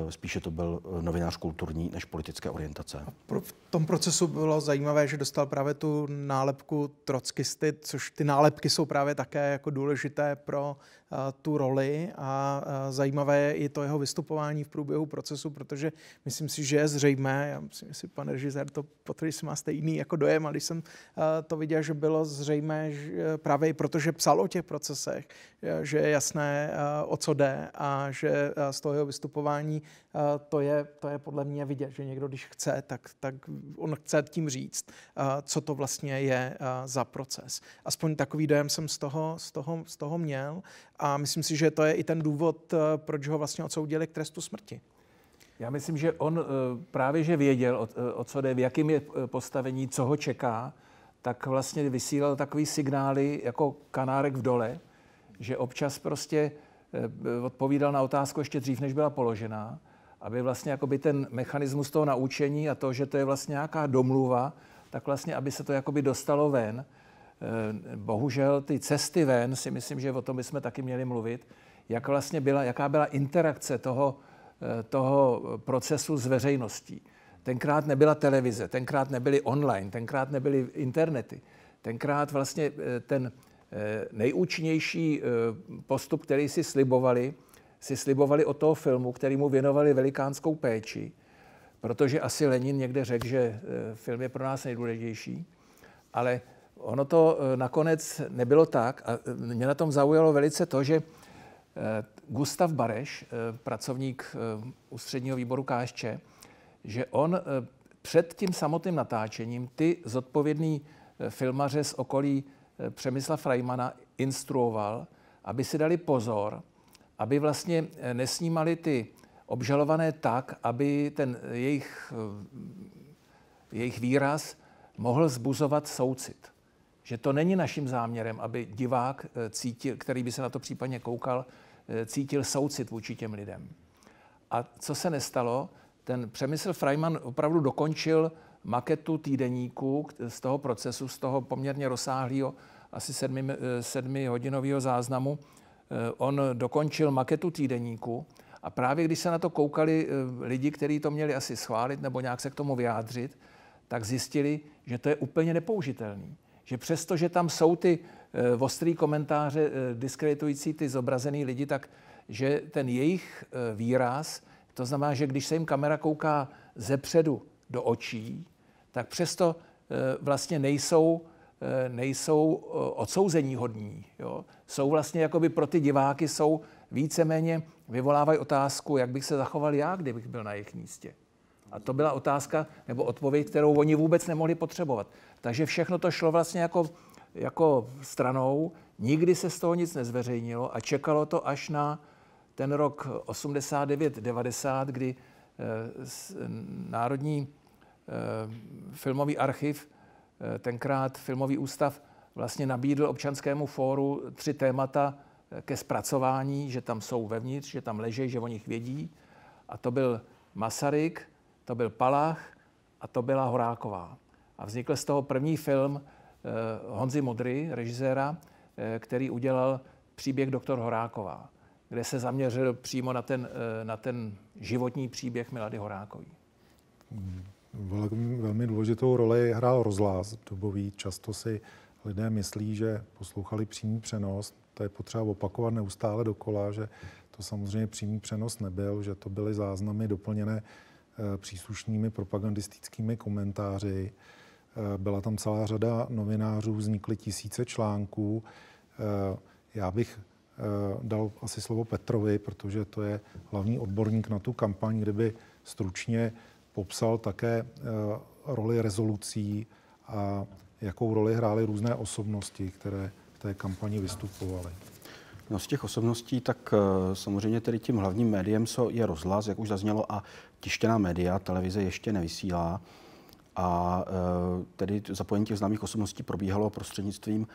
Eh, spíše to byl eh, novinář kulturní než politické orientace. A pro, v tom procesu bylo zajímavé, že dostal právě tu nálepku trockisty, což ty nálepky jsou právě také jako důležité pro eh, tu roli a zajímavé je i to jeho vystupování v průběhu procesu, protože myslím si, že je zřejmé, já myslím, si, pan režisér to potvrdí, že má stejný jako dojem, ale když jsem to viděl, že bylo zřejmé že právě i protože psal o těch procesech, že je jasné, o co jde a že z toho jeho vystupování Eh, to je, to je podle mě vidět, že někdo, když chce, tak, tak on chce tím říct, eh, co to vlastně je eh, za proces. Aspoň takový dojem jsem z toho, z toho, z toho měl a myslím si, že to je i ten důvod, proč ho vlastně odsoudili k trestu smrti. Já myslím, že on právě, že věděl, o, o co jde, v jakém je postavení, co ho čeká, tak vlastně vysílal takový signály jako kanárek v dole, že občas prostě Eh, odpovídal na otázku ještě dřív, než byla položená, aby vlastně jakoby ten mechanismus toho naučení a to, že to je vlastně nějaká domluva, tak vlastně, aby se to jakoby dostalo ven. Eh, bohužel ty cesty ven, si myslím, že o tom bychom taky měli mluvit, jak vlastně byla, jaká byla interakce toho, eh, toho procesu s veřejností. Tenkrát nebyla televize, tenkrát nebyly online, tenkrát nebyly internety. Tenkrát vlastně ten Eh, nejúčinnější eh, postup, který si slibovali, si slibovali od toho filmu, který mu věnovali velikánskou péči, protože asi Lenin někde řekl, že eh, film je pro nás nejdůležitější, ale ono to nakonec nebylo tak a mě na tom zaujalo velice to, že Gustav Bareš, pracovník ústředního výboru KSČ, že on před tím samotným natáčením ty zodpovědný filmaře z okolí Eh, Přemysla Freimana instruoval, aby si dali pozor, aby vlastně eh, nesnímali ty obžalované tak, aby ten eh, jejich, jejich výraz mohl zbuzovat soucit. Že to není naším záměrem, aby divák, cítil, který by se na to případně koukal, cítil soucit vůči těm lidem. A co se nestalo? Ten Přemysl Freiman opravdu dokončil maketu týdeníku z toho procesu, z toho poměrně rozsáhlého asi sedmi, eh, hodinového záznamu, eh, on dokončil maketu týdeníku a právě když se na to koukali eh, lidi, kteří to měli asi schválit nebo nějak se k tomu vyjádřit, tak zjistili, že to je úplně nepoužitelný. Že přesto, že tam jsou ty ostrý komentáře diskreditující ty zobrazený lidi, tak že ten jejich výraz, to znamená, že když se jim kamera kouká ze předu do očí, tak přesto vlastně nejsou Eh, nejsou eh, odsouzení hodní. Jo? Jsou vlastně by pro ty diváky jsou víceméně vyvolávají otázku, jak bych se zachoval já, kdybych byl na jejich místě. A to byla otázka nebo odpověď, kterou oni vůbec nemohli potřebovat. Takže všechno to šlo vlastně jako, jako stranou. Nikdy se z toho nic nezveřejnilo a čekalo to až na ten rok 89-90, kdy eh, Národní filmový archiv Eh, tenkrát filmový ústav vlastně nabídl občanskému fóru tři témata eh, ke zpracování, že tam jsou vevnitř, že tam leží, že o nich vědí. A to byl Masaryk, to byl Palach a to byla Horáková. A vznikl z toho první film eh, Honzy Modry, režiséra, který udělal příběh doktor Horáková, kde se zaměřil přímo na ten, na ten životní příběh Milady Horákový. Hmm velmi, velmi důležitou roli hrál rozhlas dobový. Často si lidé myslí, že poslouchali přímý přenos. To je potřeba opakovat neustále dokola, že to samozřejmě přímý přenos nebyl, že to byly záznamy doplněné eh, příslušnými propagandistickými komentáři. Eh, byla tam celá řada novinářů, vznikly tisíce článků. Eh, já bych dal asi slovo Petrovi, protože to je hlavní odborník na tu kampaň, kdyby stručně popsal také eh, roli rezolucí a jakou roli hrály různé osobnosti, které v té kampani vystupovaly. No z těch osobností, tak eh, samozřejmě tedy tím hlavním médiem co je rozhlas, jak už zaznělo, a tištěná média, televize ještě nevysílá. A eh, tedy zapojení těch známých osobností probíhalo prostřednictvím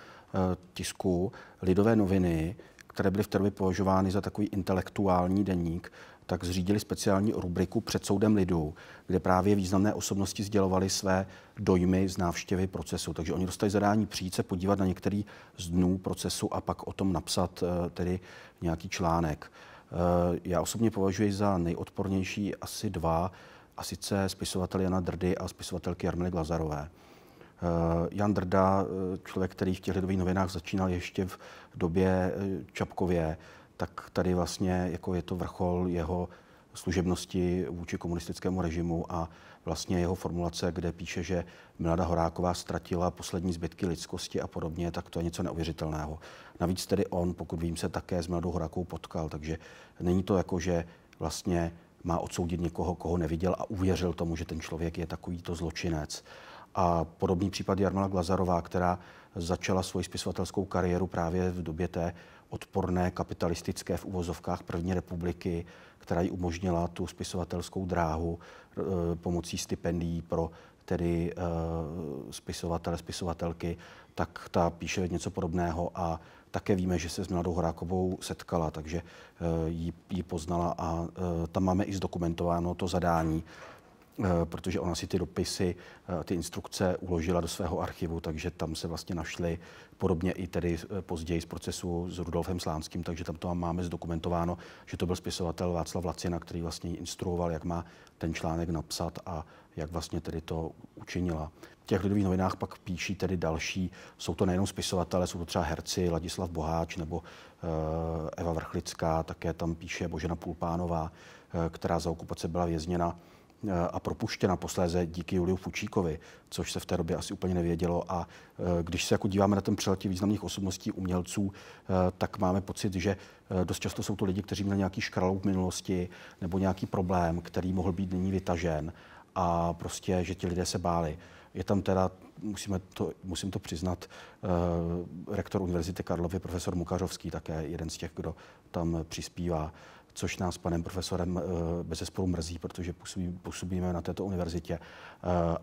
tisku Lidové noviny, které byly v té době považovány za takový intelektuální deník tak zřídili speciální rubriku před soudem lidů, kde právě významné osobnosti sdělovali své dojmy z návštěvy procesu. Takže oni dostali zadání přijít se podívat na některý z dnů procesu a pak o tom napsat eh, tedy nějaký článek. Eh, já osobně považuji za nejodpornější asi dva, a sice spisovatel Jana Drdy a spisovatelky Jarmily Glazarové. Eh, Jan Drda, člověk, který v těch lidových novinách začínal ještě v době Čapkově, tak tady vlastně jako je to vrchol jeho služebnosti vůči komunistickému režimu a vlastně jeho formulace, kde píše, že Milada Horáková ztratila poslední zbytky lidskosti a podobně, tak to je něco neuvěřitelného. Navíc tedy on, pokud vím, se také s Miladou Horákovou potkal, takže není to jako, že vlastně má odsoudit někoho, koho neviděl a uvěřil tomu, že ten člověk je takovýto zločinec. A podobný případ Jarmila Glazarová, která začala svoji spisovatelskou kariéru právě v době té odporné kapitalistické v uvozovkách první republiky, která ji umožnila tu spisovatelskou dráhu eh, pomocí stipendií pro tedy eh, spisovatele, spisovatelky, tak ta píše něco podobného a také víme, že se s Mladou Horákovou setkala, takže eh, ji, ji poznala a tam máme i zdokumentováno to zadání. Eh, protože ona si ty dopisy, eh, ty instrukce uložila do svého archivu, takže tam se vlastně našly podobně i tedy eh, později z procesu s Rudolfem Slánským, takže tam to máme zdokumentováno, že to byl spisovatel Václav Lacina, který vlastně instruoval, jak má ten článek napsat a jak vlastně tedy to učinila. V těch lidových novinách pak píší tedy další, jsou to nejenom spisovatele, jsou to třeba herci Ladislav Boháč nebo Eva Vrchlická, také tam píše Božena Pulpánová, která za okupace byla vězněna Eh, a propuštěna posléze díky Juliu Fučíkovi, což se v té době asi úplně nevědělo. A eh, když se jako díváme na ten přelet významných osobností umělců, eh, tak máme pocit, že dost často jsou to lidi, kteří měli nějaký škralou v minulosti nebo nějaký problém, který mohl být nyní vytažen a prostě, že ti lidé se báli. Je tam teda, musíme to, musím to přiznat, rektor Univerzity Karlovy, profesor Mukařovský, také jeden z těch, kdo tam přispívá což nás panem profesorem eh, bez zesporu mrzí, protože působí, působíme na této univerzitě, eh,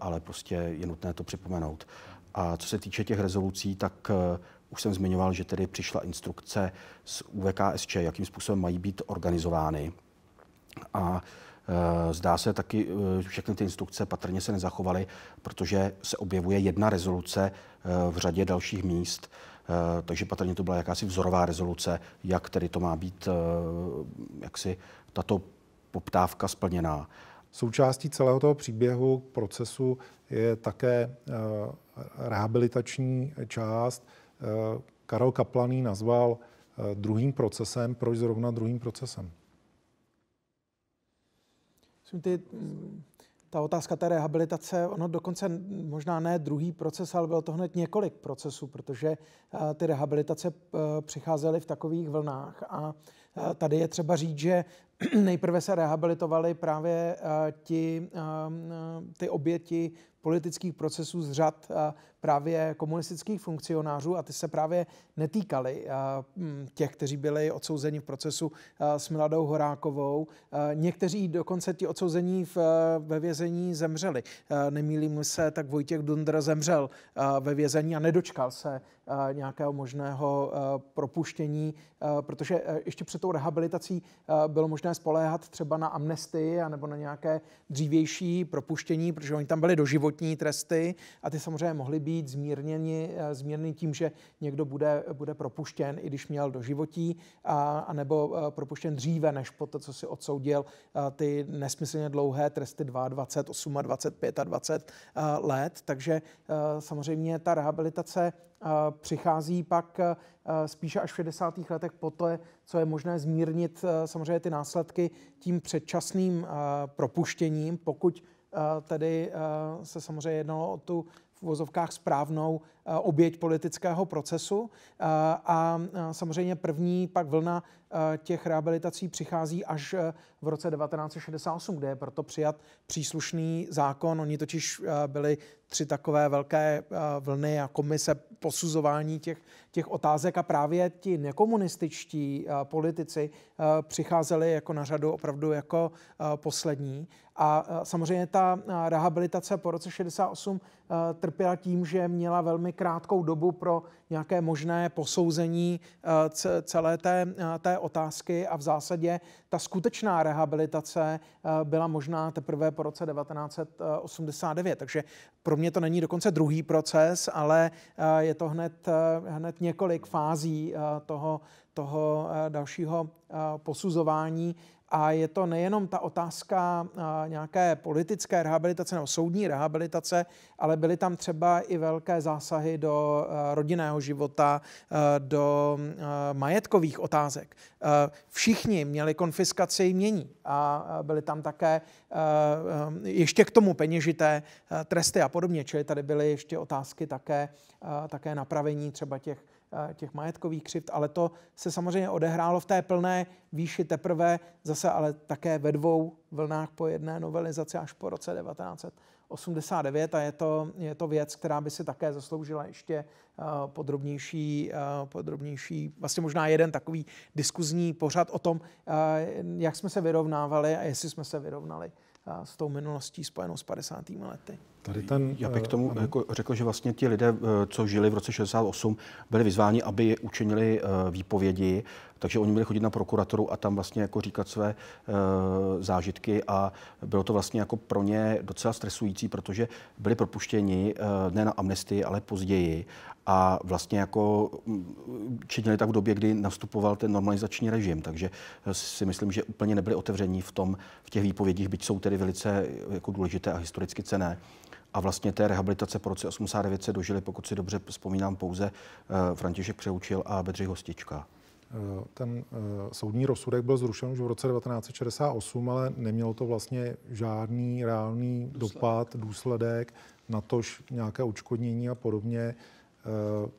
ale prostě je nutné to připomenout. A co se týče těch rezolucí, tak eh, už jsem zmiňoval, že tedy přišla instrukce z UVKSČ, jakým způsobem mají být organizovány. A Zdá se taky, že všechny ty instrukce patrně se nezachovaly, protože se objevuje jedna rezoluce v řadě dalších míst. Eh, takže patrně to byla jakási vzorová rezoluce, jak tedy to má být, eh, jak si tato poptávka splněná. Součástí celého toho příběhu, procesu je také eh, rehabilitační část. Karel Kaplaný nazval druhým procesem. Proč zrovna druhým procesem? Ty ta otázka té rehabilitace, ono dokonce možná ne druhý proces, ale bylo to hned několik procesů, protože eh, ty rehabilitace eh, přicházely v takových vlnách. A eh, tady je třeba říct, že Nejprve se rehabilitovali právě eh, ti, eh, eh, ty oběti politických procesů z řad právě komunistických funkcionářů a ty se právě netýkaly hm, těch, kteří byli odsouzeni v procesu s Miladou Horákovou. Někteří dokonce ti odsouzení v, ve vězení zemřeli. Nemýlím se, tak Vojtěch Dundr zemřel ve vězení a nedočkal se nějakého možného propuštění, protože ještě před tou rehabilitací bylo možné možné spoléhat třeba na amnestii nebo na nějaké dřívější propuštění, protože oni tam byli doživotní tresty a ty samozřejmě mohly být zmírněny, eh, zmírněny tím, že někdo bude, bude propuštěn, i když měl doživotí, a, nebo eh, propuštěn dříve, než po to, co si odsoudil eh, ty nesmyslně dlouhé tresty 22, 28, 25 let. Takže samozřejmě ta rehabilitace přichází pak spíše až v 60. letech po té, co je možné zmírnit eh, samozřejmě ty následky tím předčasným eh, propuštěním, pokud eh, tedy se samozřejmě jednalo o tu v vozovkách správnou Eh, oběť politického procesu eh, a eh, samozřejmě první pak vlna těch rehabilitací přichází až v roce 1968, kde je proto přijat příslušný zákon. Oni totiž byli tři takové velké vlny a komise posuzování těch, těch otázek a právě ti nekomunističtí politici přicházeli jako na řadu opravdu jako poslední. A samozřejmě ta rehabilitace po roce 68 trpěla tím, že měla velmi krátkou dobu pro nějaké možné posouzení eh, celé té, eh, té otázky a v zásadě ta skutečná rehabilitace eh, byla možná teprve po roce 1989. Takže pro mě to není dokonce druhý proces, ale je to hned, hned několik fází toho, toho dalšího posuzování a je to nejenom ta otázka eh, nějaké politické rehabilitace nebo soudní rehabilitace, ale byly tam třeba i velké zásahy do eh, rodinného života, eh, do majetkových otázek. Všichni měli konfiskaci jmění a byly tam také ještě k tomu peněžité tresty a podobně, čili tady byly ještě otázky také, také napravení třeba těch Eh, těch majetkových křivt, ale to se samozřejmě odehrálo v té plné výši teprve, zase ale také ve dvou vlnách po jedné novelizaci až po roce 1989 a je to, je to věc, která by si také zasloužila ještě eh, podrobnější, eh, podrobnější, vlastně možná jeden takový diskuzní pořad o tom, jak jsme se vyrovnávali a jestli jsme se vyrovnali s tou minulostí spojenou s 50. lety. Tady ten, Já bych eh, k tomu ano. jako řekl, že vlastně ti lidé, eh, co žili v roce 68, byli vyzváni, aby učinili eh, výpovědi, takže oni měli chodit na prokuraturu a tam vlastně jako říkat své zážitky a bylo to vlastně jako pro ně docela stresující, protože byli propuštěni ne na amnestii, ale později a vlastně jako mm, činili tak v době, kdy nastupoval ten normalizační režim, takže si myslím, že úplně nebyli otevření v tom, v těch výpovědích, byť jsou tedy velice jako důležité a historicky cené a vlastně té rehabilitace po roce 89 se dožili, pokud si dobře vzpomínám, pouze eh, František Přeučil a Bedřich Hostička. Eh, ten eh, soudní rozsudek byl zrušen už v roce 1968, ale nemělo to vlastně žádný reálný důsledek. dopad, důsledek, natož nějaké očkodnění a podobně.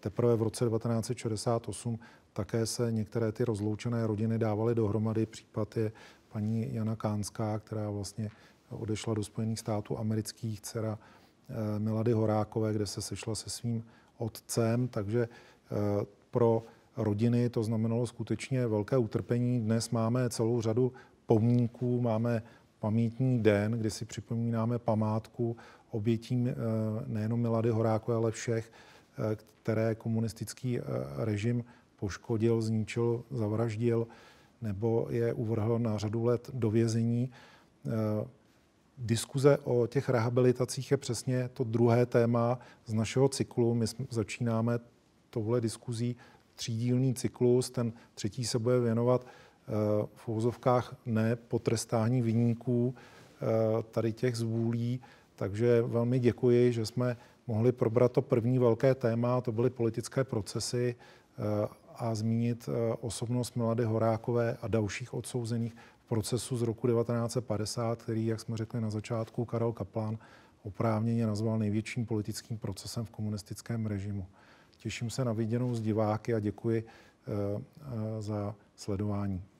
Teprve v roce 1968 také se některé ty rozloučené rodiny dávaly dohromady. Případ je paní Jana Kánská, která vlastně odešla do Spojených států amerických, dcera Eh, Milady Horákové, kde se sešla se svým otcem, takže eh, pro rodiny to znamenalo skutečně velké utrpení. Dnes máme celou řadu pomníků, máme pamětní den, kdy si připomínáme památku obětím eh, nejenom Milady Horákové, ale všech, které komunistický režim poškodil, zničil, zavraždil nebo je uvrhl na řadu let do vězení diskuze o těch rehabilitacích je přesně to druhé téma z našeho cyklu. My začínáme touhle diskuzí třídílný cyklus, ten třetí se bude věnovat eh, v uvozovkách ne potrestání vyníků eh, tady těch zvůlí, takže velmi děkuji, že jsme mohli probrat to první velké téma, to byly politické procesy eh, a zmínit osobnost Milady Horákové a dalších odsouzených procesu z roku 1950, který, jak jsme řekli na začátku, Karel Kaplan oprávněně nazval největším politickým procesem v komunistickém režimu. Těším se na viděnou z diváky a děkuji eh, eh, za sledování.